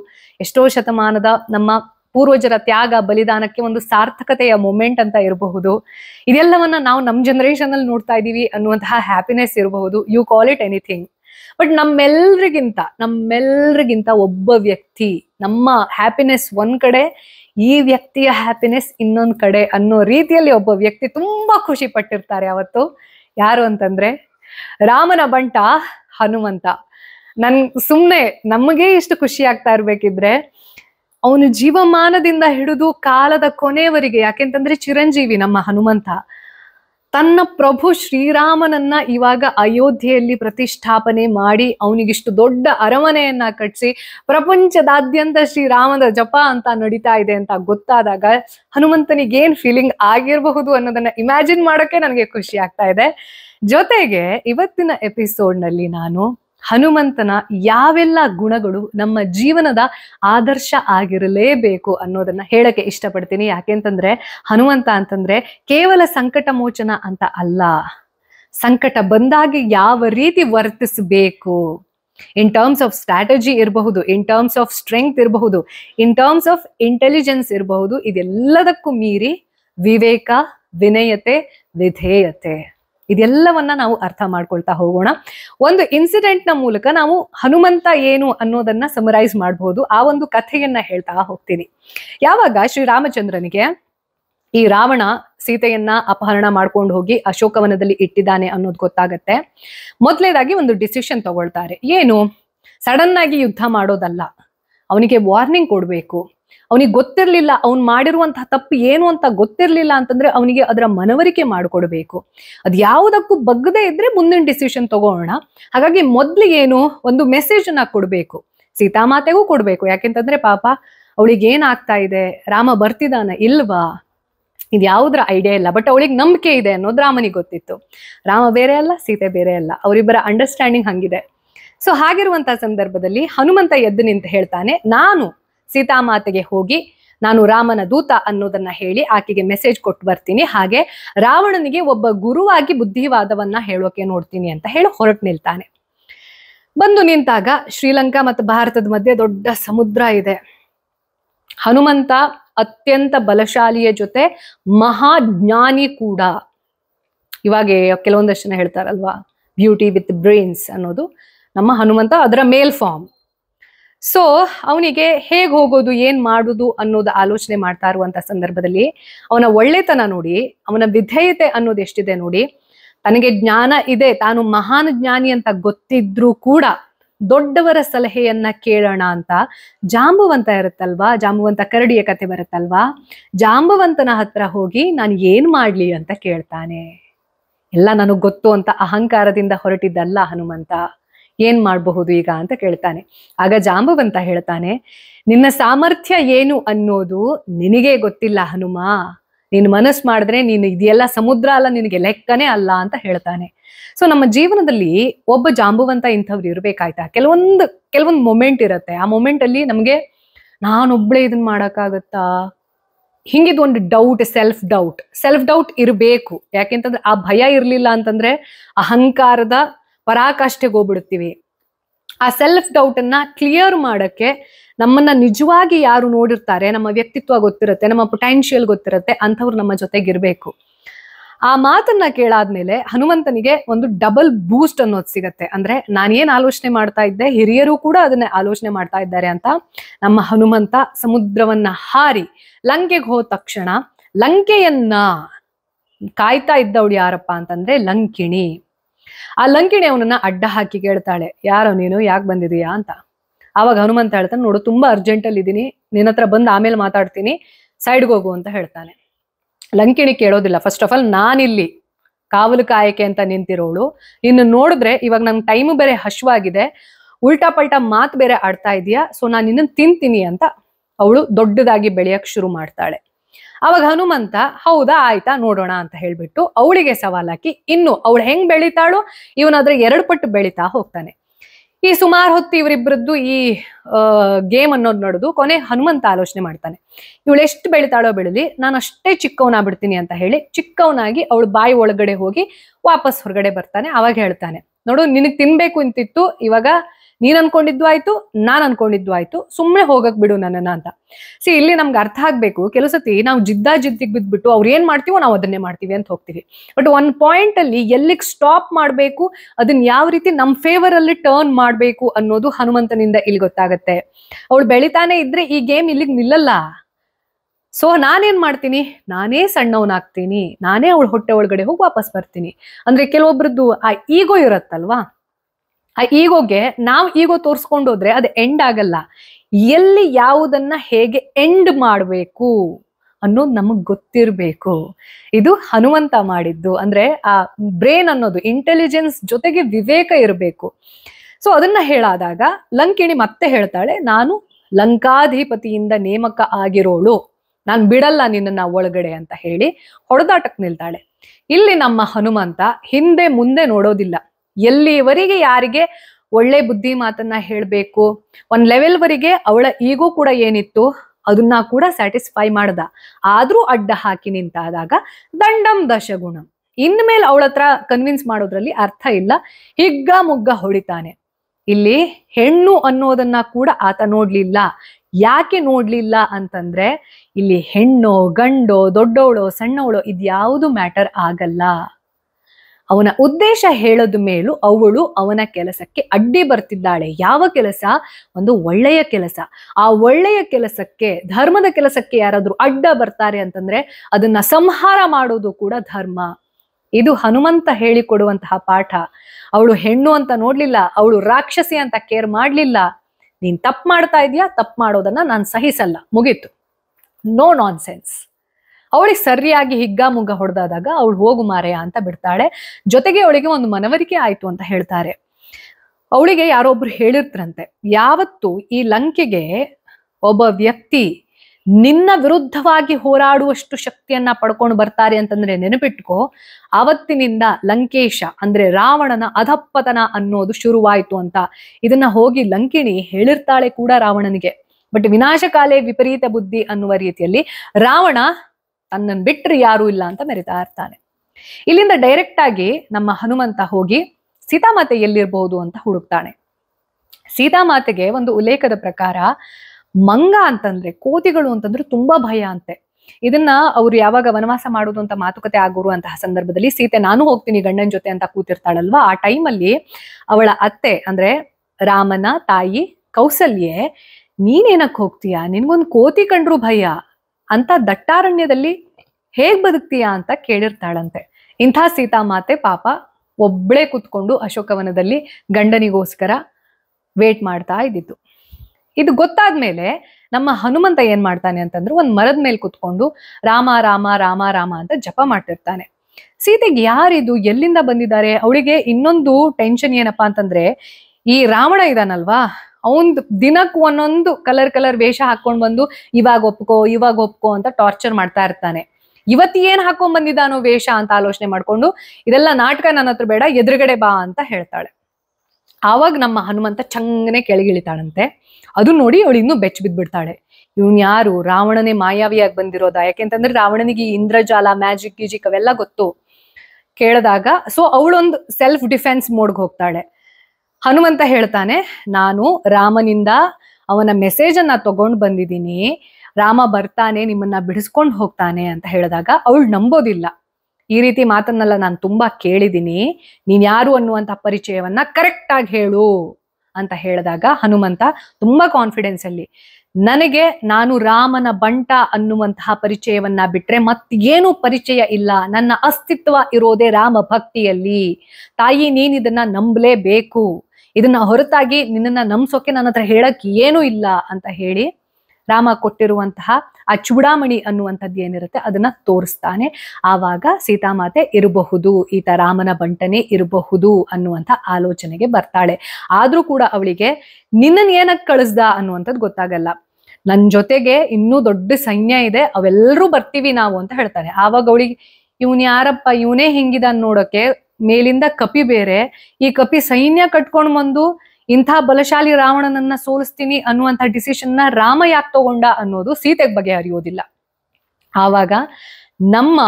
ಎಷ್ಟೋ ಶತಮಾನದ ನಮ್ಮ ಪೂರ್ವಜರ ತ್ಯಾಗ ಬಲಿದಾನಕ್ಕೆ ಒಂದು ಸಾರ್ಥಕತೆಯ ಮೊಮೆಂಟ್ ಅಂತ ಇರಬಹುದು ಇದೆಲ್ಲವನ್ನ ನಾವು ನಮ್ಮ ಜನರೇಷನ್ ಅಲ್ಲಿ ನೋಡ್ತಾ ಇದೀವಿ ಅನ್ನುವಂತಹ ಹ್ಯಾಪಿನೆಸ್ ಇರಬಹುದು you call it anything but ನಮ್ಮೆಲ್ರಿಗಿಂತ ನಮ್ಮೆಲ್ರಿಗಿಂತ ಒಬ್ಬ ವ್ಯಕ್ತಿ ನಮ್ಮ ಹ್ಯಾಪಿನೆಸ್ ಒಂದ್ ಕಡೆ ಈ ವ್ಯಕ್ತಿಯ ಹ್ಯಾಪಿನೆಸ್ ಇನ್ನೊಂದ್ ಕಡೆ ಅನ್ನೋ ರೀತಿಯಲ್ಲಿ ಒಬ್ಬ ವ್ಯಕ್ತಿ ತುಂಬಾ ಖುಷಿ ಪಟ್ಟಿರ್ತಾರೆ ಅವತ್ತು ಯಾರು ಅಂತಂದ್ರೆ ರಾಮನ ಬಂಟ ಹನುಮಂತ ನನ್ ಸುಮ್ನೆ ನಮಗೆ ಇಷ್ಟು ಖುಷಿ ಆಗ್ತಾ ಇರ್ಬೇಕಿದ್ರೆ ಅವನು ಜೀವಮಾನದಿಂದ ಹಿಡಿದು ಕಾಲದ ಕೊನೆಯವರೆಗೆ ಯಾಕೆಂತಂದ್ರೆ ಚಿರಂಜೀವಿ ನಮ್ಮ ಹನುಮಂತ ತನ್ನ ಪ್ರಭು ಶ್ರೀರಾಮನನ್ನ ಇವಾಗ ಅಯೋಧ್ಯೆಯಲ್ಲಿ ಪ್ರತಿಷ್ಠಾಪನೆ ಮಾಡಿ ಅವನಿಗಿಷ್ಟು ದೊಡ್ಡ ಅರಮನೆಯನ್ನ ಕಟ್ಟಿಸಿ ಪ್ರಪಂಚದಾದ್ಯಂತ ಶ್ರೀರಾಮನ ಜಪ ಅಂತ ನಡೀತಾ ಇದೆ ಅಂತ ಗೊತ್ತಾದಾಗ ಹನುಮಂತನಿಗೆ ಏನ್ ಫೀಲಿಂಗ್ ಆಗಿರಬಹುದು ಅನ್ನೋದನ್ನ ಇಮ್ಯಾಜಿನ್ ಮಾಡೋಕೆ ನನಗೆ ಖುಷಿ ಆಗ್ತಾ ಇದೆ ಜೊತೆಗೆ ಇವತ್ತಿನ ಎಪಿಸೋಡ್ ನಲ್ಲಿ ನಾನು ಹನುಮಂತನ ಯಾವೆಲ್ಲ ಗುಣಗಳು ನಮ್ಮ ಜೀವನದ ಆದರ್ಶ ಆಗಿರಲೇಬೇಕು ಅನ್ನೋದನ್ನ ಹೇಳಕ್ಕೆ ಇಷ್ಟಪಡ್ತೀನಿ ಯಾಕೆಂತಂದ್ರೆ ಹನುಮಂತ ಅಂತಂದ್ರೆ ಕೇವಲ ಸಂಕಟ ಮೋಚನ ಅಂತ ಅಲ್ಲ ಸಂಕಟ ಬಂದಾಗ ಯಾವ ರೀತಿ ವರ್ತಿಸಬೇಕು ಇನ್ ಟರ್ಮ್ಸ್ ಆಫ್ ಸ್ಟ್ರಾಟಜಿ ಇರಬಹುದು ಇನ್ ಟರ್ಮ್ಸ್ ಆಫ್ ಸ್ಟ್ರೆಂಗ್ತ್ ಇರಬಹುದು ಇನ್ ಟರ್ಮ್ಸ್ ಆಫ್ ಇಂಟೆಲಿಜೆನ್ಸ್ ಇರಬಹುದು ಇದೆಲ್ಲದಕ್ಕೂ ಮೀರಿ ವಿವೇಕ ವಿನಯತೆ ವಿಧೇಯತೆ ಇದೆಲ್ಲವನ್ನ ನಾವು ಅರ್ಥ ಮಾಡ್ಕೊಳ್ತಾ ಹೋಗೋಣ ಒಂದು ಇನ್ಸಿಡೆಂಟ್ ನ ಮೂಲಕ ನಾವು ಹನುಮಂತ ಏನು ಅನ್ನೋದನ್ನ ಸಮರೈಸ್ ಮಾಡಬಹುದು ಆ ಒಂದು ಕಥೆಯನ್ನ ಹೇಳ್ತಾ ಹೋಗ್ತೀನಿ ಯಾವಾಗ ಶ್ರೀರಾಮಚಂದ್ರನಿಗೆ ಈ ರಾವಣ ಸೀತೆಯನ್ನ ಅಪಹರಣ ಮಾಡ್ಕೊಂಡು ಹೋಗಿ ಅಶೋಕವನದಲ್ಲಿ ಇಟ್ಟಿದ್ದಾನೆ ಅನ್ನೋದು ಗೊತ್ತಾಗತ್ತೆ ಮೊದಲೇದಾಗಿ ಒಂದು ಡಿಸಿಷನ್ ತಗೊಳ್ತಾರೆ ಏನು ಸಡನ್ ಆಗಿ ಯುದ್ಧ ಮಾಡೋದಲ್ಲ ಅವನಿಗೆ ವಾರ್ನಿಂಗ್ ಕೊಡಬೇಕು ಅವನಿಗೆ ಗೊತ್ತಿರ್ಲಿಲ್ಲ ಅವ್ನು ಮಾಡಿರುವಂತಹ ತಪ್ಪು ಏನು ಅಂತ ಗೊತ್ತಿರ್ಲಿಲ್ಲ ಅಂತಂದ್ರೆ ಅವನಿಗೆ ಅದರ ಮನವರಿಕೆ ಮಾಡಿಕೊಡ್ಬೇಕು ಅದು ಯಾವುದಕ್ಕೂ ಬಗ್ಗದೇ ಇದ್ರೆ ಮುಂದಿನ ಡಿಸಿಷನ್ ತಗೋಣ ಹಾಗಾಗಿ ಮೊದ್ಲು ಏನು ಒಂದು ಮೆಸೇಜ್ ನ ಕೊಡ್ಬೇಕು ಸೀತಾಮಾತೆಗೂ ಕೊಡ್ಬೇಕು ಯಾಕೆಂತಂದ್ರೆ ಪಾಪ ಅವಳಿಗೆ ಏನಾಗ್ತಾ ಇದೆ ರಾಮ ಬರ್ತಿದಾನ ಇಲ್ವಾ ಇದು ಯಾವುದ್ರ ಐಡಿಯಾ ಇಲ್ಲ ಬಟ್ ಅವಳಿಗೆ ನಂಬಿಕೆ ಇದೆ ಅನ್ನೋದು ರಾಮನಿಗೆ ಗೊತ್ತಿತ್ತು ರಾಮ ಬೇರೆ ಅಲ್ಲ ಸೀತೆ ಬೇರೆ ಅಲ್ಲ ಅವರಿಬ್ಬರ ಅಂಡರ್ಸ್ಟ್ಯಾಂಡಿಂಗ್ ಹಂಗಿದೆ ಸೊ ಹಾಗಿರುವಂತಹ ಸಂದರ್ಭದಲ್ಲಿ ಹನುಮಂತ ಎದ್ದು ನಿಂತ ಹೇಳ್ತಾನೆ ನಾನು ಸೀತಾಮಾತೆಗೆ ಹೋಗಿ ನಾನು ರಾಮನ ದೂತ ಅನ್ನೋದನ್ನ ಹೇಳಿ ಆಕೆಗೆ ಮೆಸೇಜ್ ಕೊಟ್ಟು ಬರ್ತೀನಿ ಹಾಗೆ ರಾವಣನಿಗೆ ಒಬ್ಬ ಗುರುವಾಗಿ ಬುದ್ಧಿವಾದವನ್ನ ಹೇಳೋಕೆ ನೋಡ್ತೀನಿ ಅಂತ ಹೇಳಿ ಹೊರಟು ನಿಲ್ತಾನೆ ಬಂದು ನಿಂತಾಗ ಶ್ರೀಲಂಕಾ ಮತ್ತು ಭಾರತದ ಮಧ್ಯೆ ದೊಡ್ಡ ಸಮುದ್ರ ಇದೆ ಹನುಮಂತ ಅತ್ಯಂತ ಬಲಶಾಲಿಯ ಜೊತೆ ಮಹಾಜ್ಞಾನಿ ಕೂಡ ಇವಾಗ ಕೆಲವೊಂದಷ್ಟು ಜನ ಹೇಳ್ತಾರಲ್ವಾ ಬ್ಯೂಟಿ ವಿತ್ ಬ್ರೈನ್ಸ್ ಅನ್ನೋದು ನಮ್ಮ ಹನುಮಂತ ಅದರ ಮೇಲ್ ಫಾರ್ಮ್ ಸೊ ಅವನಿಗೆ ಹೇಗೆ ಹೋಗೋದು ಏನ್ ಮಾಡುದು ಅನ್ನೋದು ಆಲೋಚನೆ ಮಾಡ್ತಾ ಇರುವಂತ ಸಂದರ್ಭದಲ್ಲಿ ಅವನ ಒಳ್ಳೆತನ ನೋಡಿ ಅವನ ವಿಧೇಯತೆ ಅನ್ನೋದು ಎಷ್ಟಿದೆ ನೋಡಿ ತನಗೆ ಜ್ಞಾನ ಇದೆ ತಾನು ಮಹಾನ್ ಜ್ಞಾನಿ ಅಂತ ಗೊತ್ತಿದ್ರೂ ಕೂಡ ದೊಡ್ಡವರ ಸಲಹೆಯನ್ನ ಕೇಳೋಣ ಅಂತ ಜಾಂಬುವಂತ ಇರುತ್ತಲ್ವಾ ಜಾಂಬುವಂತ ಕರಡಿಯ ಕತೆ ಬರುತ್ತಲ್ವಾ ಜಾಂಬುವಂತನ ಹತ್ರ ಹೋಗಿ ನಾನು ಏನ್ ಮಾಡ್ಲಿ ಅಂತ ಕೇಳ್ತಾನೆ ಎಲ್ಲ ನನಗ್ ಗೊತ್ತು ಅಂತ ಅಹಂಕಾರದಿಂದ ಹೊರಟಿದ್ದಲ್ಲ ಹನುಮಂತ ಏನ್ ಮಾಡಬಹುದು ಈಗ ಅಂತ ಕೇಳ್ತಾನೆ ಆಗ ಜಾಂಬವಂತ ಹೇಳ್ತಾನೆ ನಿನ್ನ ಸಾಮರ್ಥ್ಯ ಏನು ಅನ್ನೋದು ನಿನಗೆ ಗೊತ್ತಿಲ್ಲ ಹನುಮ ನೀನ್ ಮನಸ್ಸು ಮಾಡಿದ್ರೆ ನೀನು ಇದೆಲ್ಲ ಸಮುದ್ರ ಅಲ್ಲ ನಿನಗೆ ಲೆಕ್ಕನೇ ಅಲ್ಲ ಅಂತ ಹೇಳ್ತಾನೆ ಸೊ ನಮ್ಮ ಜೀವನದಲ್ಲಿ ಒಬ್ಬ ಜಾಂಬುವಂತ ಇಂಥವ್ರು ಇರ್ಬೇಕಾಯ್ತಾ ಕೆಲವೊಂದು ಕೆಲವೊಂದು ಮೊಮೆಂಟ್ ಇರುತ್ತೆ ಆ ಮೊಮೆಂಟ್ ಅಲ್ಲಿ ನಮ್ಗೆ ನಾನೊಬ್ಳೆ ಇದನ್ ಮಾಡಕ್ಕಾಗತ್ತಾ ಹಿಂಗಿದ್ ಒಂದು doubt self doubt self doubt ಇರಬೇಕು ಯಾಕೆಂತಂದ್ರೆ ಆ ಭಯ ಇರ್ಲಿಲ್ಲ ಅಂತಂದ್ರೆ ಅಹಂಕಾರದ ಪರಾಕಾಷ್ಠೆಗೆ ಹೋಗ್ಬಿಡ್ತೀವಿ ಆ ಸೆಲ್ಫ್ ಡೌಟ್ ಅನ್ನ ಕ್ಲಿಯರ್ ಮಾಡಕ್ಕೆ ನಮ್ಮನ್ನ ನಿಜವಾಗಿ ಯಾರು ನೋಡಿರ್ತಾರೆ ನಮ್ಮ ವ್ಯಕ್ತಿತ್ವ ಗೊತ್ತಿರುತ್ತೆ ನಮ್ಮ ಪೊಟೆನ್ಷಿಯಲ್ ಗೊತ್ತಿರುತ್ತೆ ಅಂಥವ್ರು ನಮ್ಮ ಜೊತೆಗಿರ್ಬೇಕು ಆ ಮಾತನ್ನ ಕೇಳಾದ್ಮೇಲೆ ಹನುಮಂತನಿಗೆ ಒಂದು ಡಬಲ್ ಬೂಸ್ಟ್ ಅನ್ನೋದು ಸಿಗತ್ತೆ ಅಂದ್ರೆ ನಾನೇನ್ ಆಲೋಚನೆ ಮಾಡ್ತಾ ಇದ್ದೆ ಹಿರಿಯರು ಕೂಡ ಅದನ್ನ ಆಲೋಚನೆ ಮಾಡ್ತಾ ಇದ್ದಾರೆ ಅಂತ ನಮ್ಮ ಹನುಮಂತ ಸಮುದ್ರವನ್ನ ಹಾರಿ ಲಂಕೆಗೆ ಹೋದ ತಕ್ಷಣ ಲಂಕೆಯನ್ನ ಕಾಯ್ತಾ ಇದ್ದವಳು ಯಾರಪ್ಪ ಅಂತಂದ್ರೆ ಲಂಕಿಣಿ ಆ ಲಂಕಿಣಿ ಅವನನ್ನ ಅಡ್ಡ ಹಾಕಿ ಕೇಳ್ತಾಳೆ ಯಾರೋ ನೀನು ಯಾಕೆ ಬಂದಿದೀಯಾ ಅಂತ ಅವಾಗ ಹನುಮಂತ ಹೇಳ್ತಾನೆ ನೋಡು ತುಂಬಾ ಅರ್ಜೆಂಟ್ ಅಲ್ಲಿ ಇದ್ದೀನಿ ನಿನ್ನ ಹತ್ರ ಬಂದು ಆಮೇಲೆ ಮಾತಾಡ್ತೀನಿ ಸೈಡ್ಗೆ ಹೋಗು ಅಂತ ಹೇಳ್ತಾನೆ ಲಂಕಿಣಿ ಕೇಳೋದಿಲ್ಲ ಫಸ್ಟ್ ಆಫ್ ಆಲ್ ನಾನಿಲ್ಲಿ ಕಾವಲು ಕಾಯಕೆ ಅಂತ ನಿಂತಿರೋಳು ಇನ್ನು ನೋಡಿದ್ರೆ ಇವಾಗ ನನ್ ಟೈಮು ಬೇರೆ ಹಶ್ವಾಗಿದೆ ಉಲ್ಟಾ ಪಲ್ಟಾ ಮಾತು ಬೇರೆ ಆಡ್ತಾ ಇದೀಯಾ ಸೊ ನಾನು ನಿನ್ನನ್ನು ತಿಂತೀನಿ ಅಂತ ಅವಳು ದೊಡ್ಡದಾಗಿ ಬೆಳೆಯಕ್ ಶುರು ಮಾಡ್ತಾಳೆ ಅವಾಗ ಹನುಮಂತ ಹೌದಾ ಆಯ್ತಾ ನೋಡೋಣ ಅಂತ ಹೇಳ್ಬಿಟ್ಟು ಅವಳಿಗೆ ಸವಾಲಾಕಿ ಇನ್ನು ಅವಳು ಹೆಂಗ್ ಬೆಳಿತಾಳೋ ಇವನಾದ್ರೆ ಎರಡು ಪಟ್ಟು ಬೆಳಿತಾ ಹೋಗ್ತಾನೆ ಈ ಸುಮಾರು ಹೊತ್ತು ಇವರಿಬ್ಬರದ್ದು ಈ ಗೇಮ್ ಅನ್ನೋದು ನಡೆದು ಕೊನೆ ಹನುಮಂತ ಆಲೋಚನೆ ಮಾಡ್ತಾನೆ ಇವಳು ಎಷ್ಟು ಬೆಳಿತಾಳೋ ಬೆಳಲಿ ನಾನು ಅಷ್ಟೇ ಬಿಡ್ತೀನಿ ಅಂತ ಹೇಳಿ ಚಿಕ್ಕವನಾಗಿ ಅವಳು ಬಾಯಿ ಒಳಗಡೆ ಹೋಗಿ ವಾಪಸ್ ಹೊರಗಡೆ ಬರ್ತಾನೆ ಅವಾಗ ಹೇಳ್ತಾನೆ ನೋಡು ನಿನಗೆ ತಿನ್ಬೇಕು ಅಂತಿತ್ತು ಇವಾಗ ನೀನ್ ಅನ್ಕೊಂಡಿದ್ದು ಆಯ್ತು ನಾನ್ ಅನ್ಕೊಂಡಿದ್ದು ಆಯ್ತು ಸುಮ್ಮನೆ ಹೋಗಕ್ ಬಿಡು ನನ್ನನ್ನ ಅಂತ ಸಿ ಇಲ್ಲಿ ನಮ್ಗೆ ಅರ್ಥ ಆಗ್ಬೇಕು ಕೆಲವು ಸತಿ ನಾವು ಜಿದ್ದ ಜಿದ್ದಿಗೆ ಬಿದ್ಬಿಟ್ಟು ಅವ್ರು ಏನ್ ಮಾಡ್ತೀವೋ ನಾವು ಅದನ್ನೇ ಮಾಡ್ತೀವಿ ಅಂತ ಹೋಗ್ತೀವಿ ಬಟ್ ಒಂದ್ ಪಾಯಿಂಟ್ ಅಲ್ಲಿ ಎಲ್ಲಿಗೆ ಸ್ಟಾಪ್ ಮಾಡ್ಬೇಕು ಅದನ್ನ ಯಾವ ರೀತಿ ನಮ್ ಫೇವರ್ ಅಲ್ಲಿ ಟರ್ನ್ ಮಾಡ್ಬೇಕು ಅನ್ನೋದು ಹನುಮಂತನಿಂದ ಇಲ್ಲಿ ಗೊತ್ತಾಗತ್ತೆ ಅವಳು ಬೆಳಿತಾನೆ ಇದ್ರೆ ಈ ಗೇಮ್ ಇಲ್ಲಿಗ್ ನಿಲ್ಲಲ್ಲ ಸೊ ನಾನೇನ್ ಮಾಡ್ತೀನಿ ನಾನೇ ಸಣ್ಣವನಾಗ್ತೀನಿ ನಾನೇ ಅವ್ಳು ಹೊಟ್ಟೆ ಒಳಗಡೆ ಹೋಗಿ ವಾಪಸ್ ಬರ್ತೀನಿ ಅಂದ್ರೆ ಕೆಲವೊಬ್ರದ್ದು ಆ ಈಗೋ ಇರತ್ತಲ್ವಾ ಆ ಈಗೋಗೆ ನಾವು ಈಗೋ ಹೋದ್ರೆ ಅದು ಎಂಡ್ ಆಗಲ್ಲ ಎಲ್ಲಿ ಯಾವುದನ್ನ ಹೇಗೆ ಎಂಡ್ ಮಾಡಬೇಕು ಅನ್ನೋದು ನಮಗ್ ಗೊತ್ತಿರಬೇಕು ಇದು ಹನುಮಂತ ಮಾಡಿದ್ದು ಅಂದ್ರೆ ಆ ಬ್ರೇನ್ ಅನ್ನೋದು ಇಂಟೆಲಿಜೆನ್ಸ್ ಜೊತೆಗೆ ವಿವೇಕ ಇರಬೇಕು ಸೊ ಅದನ್ನ ಹೇಳಾದಾಗ ಲಂಕಿಣಿ ಮತ್ತೆ ಹೇಳ್ತಾಳೆ ನಾನು ಲಂಕಾಧಿಪತಿಯಿಂದ ನೇಮಕ ಆಗಿರೋಳು ನಾನು ಬಿಡಲ್ಲ ನಿನ್ನ ಒಳಗಡೆ ಅಂತ ಹೇಳಿ ಹೊಡೆದಾಟಕ್ ನಿಲ್ತಾಳೆ ಇಲ್ಲಿ ನಮ್ಮ ಹನುಮಂತ ಹಿಂದೆ ಮುಂದೆ ನೋಡೋದಿಲ್ಲ ಎಲ್ಲಿವರೆಗೆ ಯಾರಿಗೆ ಒಳ್ಳೆ ಬುದ್ಧಿ ಮಾತನ್ನ ಹೇಳಬೇಕು ಒಂದ್ ಲೆವೆಲ್ವರೆಗೆ ಅವಳ ಈಗೂ ಕೂಡ ಏನಿತ್ತು ಅದನ್ನ ಕೂಡ ಸ್ಯಾಟಿಸ್ಫೈ ಮಾಡ್ದ ಆದ್ರೂ ಅಡ್ಡ ಹಾಕಿ ನಿಂತಾದಾಗ ದಂಡಂ ದಶಗುಣ ಇನ್ಮೇಲೆ ಅವಳ ಹತ್ರ ಕನ್ವಿನ್ಸ್ ಮಾಡೋದ್ರಲ್ಲಿ ಅರ್ಥ ಇಲ್ಲ ಹಿಗ್ಗ ಮುಗ್ಗ ಹೊಡಿತಾನೆ ಇಲ್ಲಿ ಹೆಣ್ಣು ಅನ್ನೋದನ್ನ ಕೂಡ ಆತ ನೋಡ್ಲಿಲ್ಲ ಯಾಕೆ ನೋಡ್ಲಿಲ್ಲ ಅಂತಂದ್ರೆ ಇಲ್ಲಿ ಹೆಣ್ಣೋ ಗಂಡೋ ದೊಡ್ಡವಳೋ ಸಣ್ಣವಳೋ ಇದ್ಯಾವುದು ಮ್ಯಾಟರ್ ಆಗಲ್ಲ ಅವನ ಉದ್ದೇಶ ಹೇಳದ ಮೇಲೂ ಅವಳು ಅವನ ಕೆಲಸಕ್ಕೆ ಅಡ್ಡಿ ಬರ್ತಿದ್ದಾಳೆ ಯಾವ ಕೆಲಸ ಒಂದು ಒಳ್ಳೆಯ ಕೆಲಸ ಆ ಒಳ್ಳೆಯ ಕೆಲಸಕ್ಕೆ ಧರ್ಮದ ಕೆಲಸಕ್ಕೆ ಯಾರಾದರೂ ಅಡ್ಡ ಬರ್ತಾರೆ ಅಂತಂದ್ರೆ ಅದನ್ನ ಸಂಹಾರ ಮಾಡೋದು ಕೂಡ ಧರ್ಮ ಇದು ಹನುಮಂತ ಹೇಳಿಕೊಡುವಂತಹ ಪಾಠ ಅವಳು ಹೆಣ್ಣು ಅಂತ ನೋಡ್ಲಿಲ್ಲ ಅವಳು ರಾಕ್ಷಸಿ ಅಂತ ಕೇರ್ ಮಾಡ್ಲಿಲ್ಲ ನೀನ್ ತಪ್ಪು ಮಾಡ್ತಾ ಇದೀಯಾ ತಪ್ಪು ಮಾಡೋದನ್ನ ನಾನು ಸಹಿಸಲ್ಲ ಮುಗೀತು ನೋ ನಾನ್ ಸೆನ್ಸ್ ಅವಳಿಗೆ ಸರಿಯಾಗಿ ಹಿಗ್ಗ ಮುಗ್ಗ ಹೊಡೆದಾದಾಗ ಅವಳು ಹೋಗು ಮಾರೆಯ ಅಂತ ಬಿಡ್ತಾಳೆ ಜೊತೆಗೆ ಅವಳಿಗೆ ಒಂದು ಮನವರಿಕೆ ಆಯ್ತು ಅಂತ ಹೇಳ್ತಾರೆ ಅವಳಿಗೆ ಯಾರೊಬ್ರು ಹೇಳಿರ್ತರಂತೆ ಯಾವತ್ತು ಈ ಲಂಕೆಗೆ ಒಬ್ಬ ವ್ಯಕ್ತಿ ನಿನ್ನ ವಿರುದ್ಧವಾಗಿ ಹೋರಾಡುವಷ್ಟು ಶಕ್ತಿಯನ್ನ ಪಡ್ಕೊಂಡು ಬರ್ತಾರೆ ಅಂತಂದ್ರೆ ನೆನಪಿಟ್ಕೋ ಆವತ್ತಿನಿಂದ ಲಂಕೇಶ ಅಂದ್ರೆ ರಾವಣನ ಅಧಪ್ಪತನ ಅನ್ನೋದು ಶುರುವಾಯಿತು ಅಂತ ಇದನ್ನ ಹೋಗಿ ಲಂಕಿಣಿ ಹೇಳಿರ್ತಾಳೆ ಕೂಡ ರಾವಣನಿಗೆ ಬಟ್ ವಿನಾಶಕಾಲೆ ವಿಪರೀತ ಬುದ್ಧಿ ಅನ್ನುವ ರೀತಿಯಲ್ಲಿ ರಾವಣ ತನ್ನನ್ ಬಿಟ್ಟರೆ ಯಾರು ಇಲ್ಲ ಅಂತ ಮೆರಿತಾ ಇರ್ತಾನೆ ಇಲ್ಲಿಂದ ಡೈರೆಕ್ಟ್ ಆಗಿ ನಮ್ಮ ಹನುಮಂತ ಹೋಗಿ ಸೀತಾಮಾತೆ ಎಲ್ಲಿರ್ಬಹುದು ಅಂತ ಹುಡುಕ್ತಾನೆ ಸೀತಾಮಾತೆಗೆ ಒಂದು ಉಲ್ಲೇಖದ ಪ್ರಕಾರ ಮಂಗ ಅಂತಂದ್ರೆ ಕೋತಿಗಳು ಅಂತಂದ್ರೆ ತುಂಬಾ ಭಯ ಅಂತೆ ಇದನ್ನ ಅವ್ರು ಯಾವಾಗ ವನವಾಸ ಮಾಡೋದು ಅಂತ ಮಾತುಕತೆ ಅಂತಹ ಸಂದರ್ಭದಲ್ಲಿ ಸೀತೆ ನಾನು ಹೋಗ್ತೀನಿ ಗಂಡನ್ ಜೊತೆ ಅಂತ ಕೂತಿರ್ತಾಳಲ್ವಾ ಆ ಟೈಮಲ್ಲಿ ಅವಳ ಅತ್ತೆ ಅಂದ್ರೆ ರಾಮನ ತಾಯಿ ಕೌಸಲ್ಯೆ ನೀನೇನಕ್ ಹೋಗ್ತೀಯಾ ನಿನ್ಗೊಂದು ಕೋತಿ ಕಂಡ್ರು ಭಯ ಅಂತ ದಟ್ಟಾರಣ್ಯದಲ್ಲಿ ಹೇಗ್ ಬದುಕ್ತೀಯಾ ಅಂತ ಕೇಳಿರ್ತಾಳಂತೆ ಇಂಥ ಸೀತಾಮಾತೆ ಪಾಪ ಒಬ್ಬಳೇ ಕುತ್ಕೊಂಡು ಅಶೋಕವನದಲ್ಲಿ ಗಂಡನಿಗೋಸ್ಕರ ವೇಟ್ ಮಾಡ್ತಾ ಇದ್ದಿತ್ತು ಇದು ಗೊತ್ತಾದ ಮೇಲೆ ನಮ್ಮ ಹನುಮಂತ ಏನ್ ಮಾಡ್ತಾನೆ ಅಂತಂದ್ರೆ ಒಂದ್ ಮರದ ಮೇಲೆ ಕುತ್ಕೊಂಡು ರಾಮ ರಾಮ ರಾಮ ರಾಮ ಅಂತ ಜಪ ಮಾಡ್ತಿರ್ತಾನೆ ಸೀತೆಗೆ ಯಾರಿದು ಎಲ್ಲಿಂದ ಬಂದಿದ್ದಾರೆ ಅವಳಿಗೆ ಇನ್ನೊಂದು ಟೆನ್ಷನ್ ಏನಪ್ಪಾ ಅಂತಂದ್ರೆ ಈ ರಾವಣ ಇದಾನಲ್ವಾ ಅವಂದ್ ದಿನಕ್ಕೂ ಒಂದೊಂದು ಕಲರ್ ಕಲರ್ ವೇಷ ಹಾಕೊಂಡ್ ಬಂದು ಇವಾಗ ಒಪ್ಕೋ ಇವಾಗ ಒಪ್ಕೋ ಅಂತ ಟಾರ್ಚರ್ ಮಾಡ್ತಾ ಇರ್ತಾನೆ ಇವತ್ತು ಏನ್ ಹಾಕೊಂಡ್ ಬಂದಿದ್ದಾನೋ ವೇಷ ಅಂತ ಆಲೋಚನೆ ಮಾಡ್ಕೊಂಡು ಇದೆಲ್ಲ ನಾಟಕ ನನ್ನ ಹತ್ರ ಬೇಡ ಎದುರುಗಡೆ ಬಾ ಅಂತ ಹೇಳ್ತಾಳೆ ಆವಾಗ ನಮ್ಮ ಹನುಮಂತ ಚಂಗನೆ ಕೆಳಗಿಳಿತಾಳಂತೆ ಅದು ನೋಡಿ ಅವಳು ಇನ್ನೂ ಬೆಚ್ಚ ಬಿದ್ಬಿಡ್ತಾಳೆ ಇವನ್ ಯಾರು ರಾವಣನೇ ಮಾಯಾವಿಯಾಗಿ ಬಂದಿರೋದ ಯಾಕೆಂತಂದ್ರೆ ರಾವಣನಿಗೆ ಇಂದ್ರಜಾಲ ಮ್ಯಾಜಿಕ್ ಗೀಜಿಕ್ ಅವೆಲ್ಲ ಗೊತ್ತು ಕೇಳಿದಾಗ ಸೊ ಅವಳೊಂದು ಸೆಲ್ಫ್ ಡಿಫೆನ್ಸ್ ಮೋಡ್ಗೆ ಹೋಗ್ತಾಳೆ ಹನುಮಂತ ಹೇಳ್ತಾನೆ ನಾನು ರಾಮನಿಂದ ಅವನ ಮೆಸೇಜ್ ಅನ್ನ ತಗೊಂಡ್ ಬಂದಿದ್ದೀನಿ ರಾಮ ಬರ್ತಾನೆ ನಿಮ್ಮನ್ನ ಬಿಡಿಸ್ಕೊಂಡು ಹೋಗ್ತಾನೆ ಅಂತ ಹೇಳಿದಾಗ ಅವಳು ನಂಬೋದಿಲ್ಲ ಈ ರೀತಿ ಮಾತನ್ನೆಲ್ಲ ನಾನು ತುಂಬಾ ಕೇಳಿದ್ದೀನಿ ನೀನ್ ಯಾರು ಅನ್ನುವಂತ ಪರಿಚಯವನ್ನ ಕರೆಕ್ಟ್ ಆಗಿ ಹೇಳು ಅಂತ ಹೇಳಿದಾಗ ಹನುಮಂತ ತುಂಬಾ ಕಾನ್ಫಿಡೆನ್ಸ್ ಅಲ್ಲಿ ನನಗೆ ನಾನು ರಾಮನ ಬಂಟ ಅನ್ನುವಂತಹ ಪರಿಚಯವನ್ನ ಬಿಟ್ರೆ ಮತ್ತೇನು ಪರಿಚಯ ಇಲ್ಲ ನನ್ನ ಅಸ್ತಿತ್ವ ಇರೋದೇ ರಾಮ ಭಕ್ತಿಯಲ್ಲಿ ತಾಯಿ ನೀನಿದನ್ನ ನಂಬಲೇಬೇಕು ಇದನ್ನ ಹೊರತಾಗಿ ನಿನ್ನನ್ನ ನಂಬಿಸೋಕೆ ನನ್ನ ಹತ್ರ ಹೇಳಕ್ ಏನೂ ಇಲ್ಲ ಅಂತ ಹೇಳಿ ರಾಮ ಕೊಟ್ಟಿರುವಂತಹ ಆ ಚೂಡಾಮಣಿ ಅನ್ನುವಂಥದ್ದು ಏನಿರುತ್ತೆ ಅದನ್ನ ತೋರಿಸ್ತಾನೆ ಆವಾಗ ಸೀತಾಮಾತೆ ಇರಬಹುದು ಈತ ರಾಮನ ಬಂಟನೆ ಇರಬಹುದು ಅನ್ನುವಂಥ ಆಲೋಚನೆಗೆ ಬರ್ತಾಳೆ ಆದ್ರೂ ಕೂಡ ಅವಳಿಗೆ ನಿನ್ನನ್ ಏನಕ್ ಕಳಿಸ್ದ ಅನ್ನುವಂಥದ್ದು ಗೊತ್ತಾಗಲ್ಲ ನನ್ ಜೊತೆಗೆ ಇನ್ನೂ ದೊಡ್ಡ ಸೈನ್ಯ ಇದೆ ಅವೆಲ್ಲರೂ ಬರ್ತೀವಿ ನಾವು ಅಂತ ಹೇಳ್ತಾರೆ ಆವಾಗ ಅವಳಿಗೆ ಇವನ್ ಯಾರಪ್ಪ ಇವನೇ ಹೆಂಗಿದ ನೋಡೋಕೆ ಮೇಲಿಂದ ಕಪಿ ಬೇರೆ ಈ ಕಪಿ ಸೈನ್ಯ ಕಟ್ಕೊಂಡ್ ಬಂದು ಇಂಥ ಬಲಶಾಲಿ ರಾವಣನನ್ನ ಸೋಲಿಸ್ತೀನಿ ಅನ್ನುವಂಥ ಡಿಸಿಷನ್ ನ ರಾಮ ಯಾಕೆ ತಗೊಂಡ ಅನ್ನೋದು ಸೀತೆಗೆ ಬಗ್ಗೆ ಅರಿಯೋದಿಲ್ಲ ಆವಾಗ ನಮ್ಮ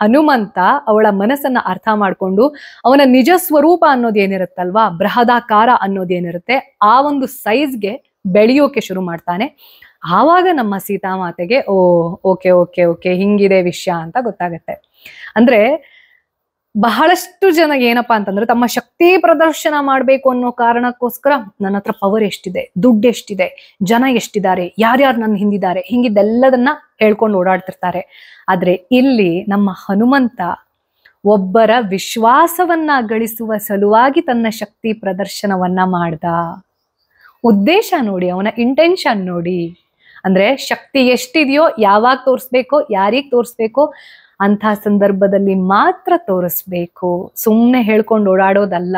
ಹನುಮಂತ ಅವಳ ಮನಸ್ಸನ್ನ ಅರ್ಥ ಮಾಡಿಕೊಂಡು ಅವನ ನಿಜ ಸ್ವರೂಪ ಅನ್ನೋದೇನಿರುತ್ತಲ್ವಾ ಬೃಹದಾಕಾರ ಅನ್ನೋದೇನಿರುತ್ತೆ ಆ ಒಂದು ಸೈಜ್ಗೆ ಬೆಳೆಯೋಕೆ ಶುರು ಮಾಡ್ತಾನೆ ಆವಾಗ ನಮ್ಮ ಸೀತಾಮಾತೆಗೆ ಓ ಓಕೆ ಓಕೆ ಓಕೆ ಹಿಂಗಿದೆ ವಿಷಯ ಅಂತ ಗೊತ್ತಾಗತ್ತೆ ಅಂದ್ರೆ ಬಹಳಷ್ಟು ಜನ ಏನಪ್ಪಾ ಅಂತಂದ್ರೆ ತಮ್ಮ ಶಕ್ತಿ ಪ್ರದರ್ಶನ ಮಾಡ್ಬೇಕು ಅನ್ನೋ ಕಾರಣಕ್ಕೋಸ್ಕರ ನನ್ನ ಹತ್ರ ಪವರ್ ಎಷ್ಟಿದೆ ದುಡ್ಡು ಎಷ್ಟಿದೆ ಜನ ಎಷ್ಟಿದ್ದಾರೆ ಯಾರ್ಯಾರು ನನ್ನ ಹಿಂದಿದ್ದಾರೆ ಹಿಂಗಿದೆಲ್ಲದನ್ನ ಹೇಳ್ಕೊಂಡು ಓಡಾಡ್ತಿರ್ತಾರೆ ಆದ್ರೆ ಇಲ್ಲಿ ನಮ್ಮ ಹನುಮಂತ ಒಬ್ಬರ ವಿಶ್ವಾಸವನ್ನ ಗಳಿಸುವ ಸಲುವಾಗಿ ತನ್ನ ಶಕ್ತಿ ಪ್ರದರ್ಶನವನ್ನ ಮಾಡ್ದ ಉದ್ದೇಶ ನೋಡಿ ಅವನ ಇಂಟೆನ್ಷನ್ ನೋಡಿ ಅಂದ್ರೆ ಶಕ್ತಿ ಎಷ್ಟಿದೆಯೋ ಯಾವಾಗ ತೋರಿಸ್ಬೇಕೋ ಯಾರಿಗ್ ತೋರಿಸ್ಬೇಕೋ ಅಂಥ ಸಂದರ್ಭದಲ್ಲಿ ಮಾತ್ರ ತೋರಿಸ್ಬೇಕು ಸುಮ್ಮನೆ ಹೇಳ್ಕೊಂಡು ಓಡಾಡೋದಲ್ಲ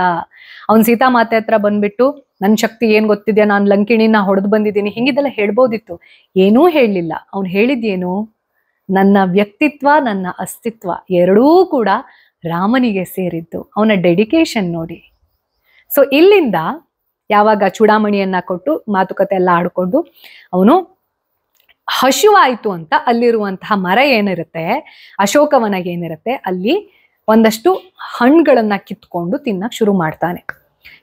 ಸೀತಾ ಮಾತೆ ಹತ್ರ ಬಂದ್ಬಿಟ್ಟು ನನ್ನ ಶಕ್ತಿ ಏನು ಗೊತ್ತಿದ್ಯಾ ನಾನು ಲಂಕಿಣಿನ ಹೊಡೆದು ಬಂದಿದ್ದೀನಿ ಹಿಂಗಿದೆಲ್ಲ ಹೇಳ್ಬೋದಿತ್ತು ಏನೂ ಹೇಳಲಿಲ್ಲ ಅವ್ನು ಹೇಳಿದ್ಯೇನು ನನ್ನ ವ್ಯಕ್ತಿತ್ವ ನನ್ನ ಅಸ್ತಿತ್ವ ಎರಡೂ ಕೂಡ ರಾಮನಿಗೆ ಸೇರಿದ್ದು ಅವನ ಡೆಡಿಕೇಶನ್ ನೋಡಿ ಸೊ ಇಲ್ಲಿಂದ ಯಾವಾಗ ಚೂಡಾಮಣಿಯನ್ನ ಕೊಟ್ಟು ಮಾತುಕತೆ ಎಲ್ಲ ಆಡಿಕೊಂಡು ಅವನು ಹಸಿವಾಯಿತು ಅಂತ ಅಲ್ಲಿರುವಂತಹ ಮರ ಏನಿರುತ್ತೆ ಅಶೋಕವನ ಏನಿರುತ್ತೆ ಅಲ್ಲಿ ಒಂದಷ್ಟು ಹಣ್ಗಳನ್ನ ಕಿತ್ಕೊಂಡು ತಿನ್ನಕ್ ಶುರು ಮಾಡ್ತಾನೆ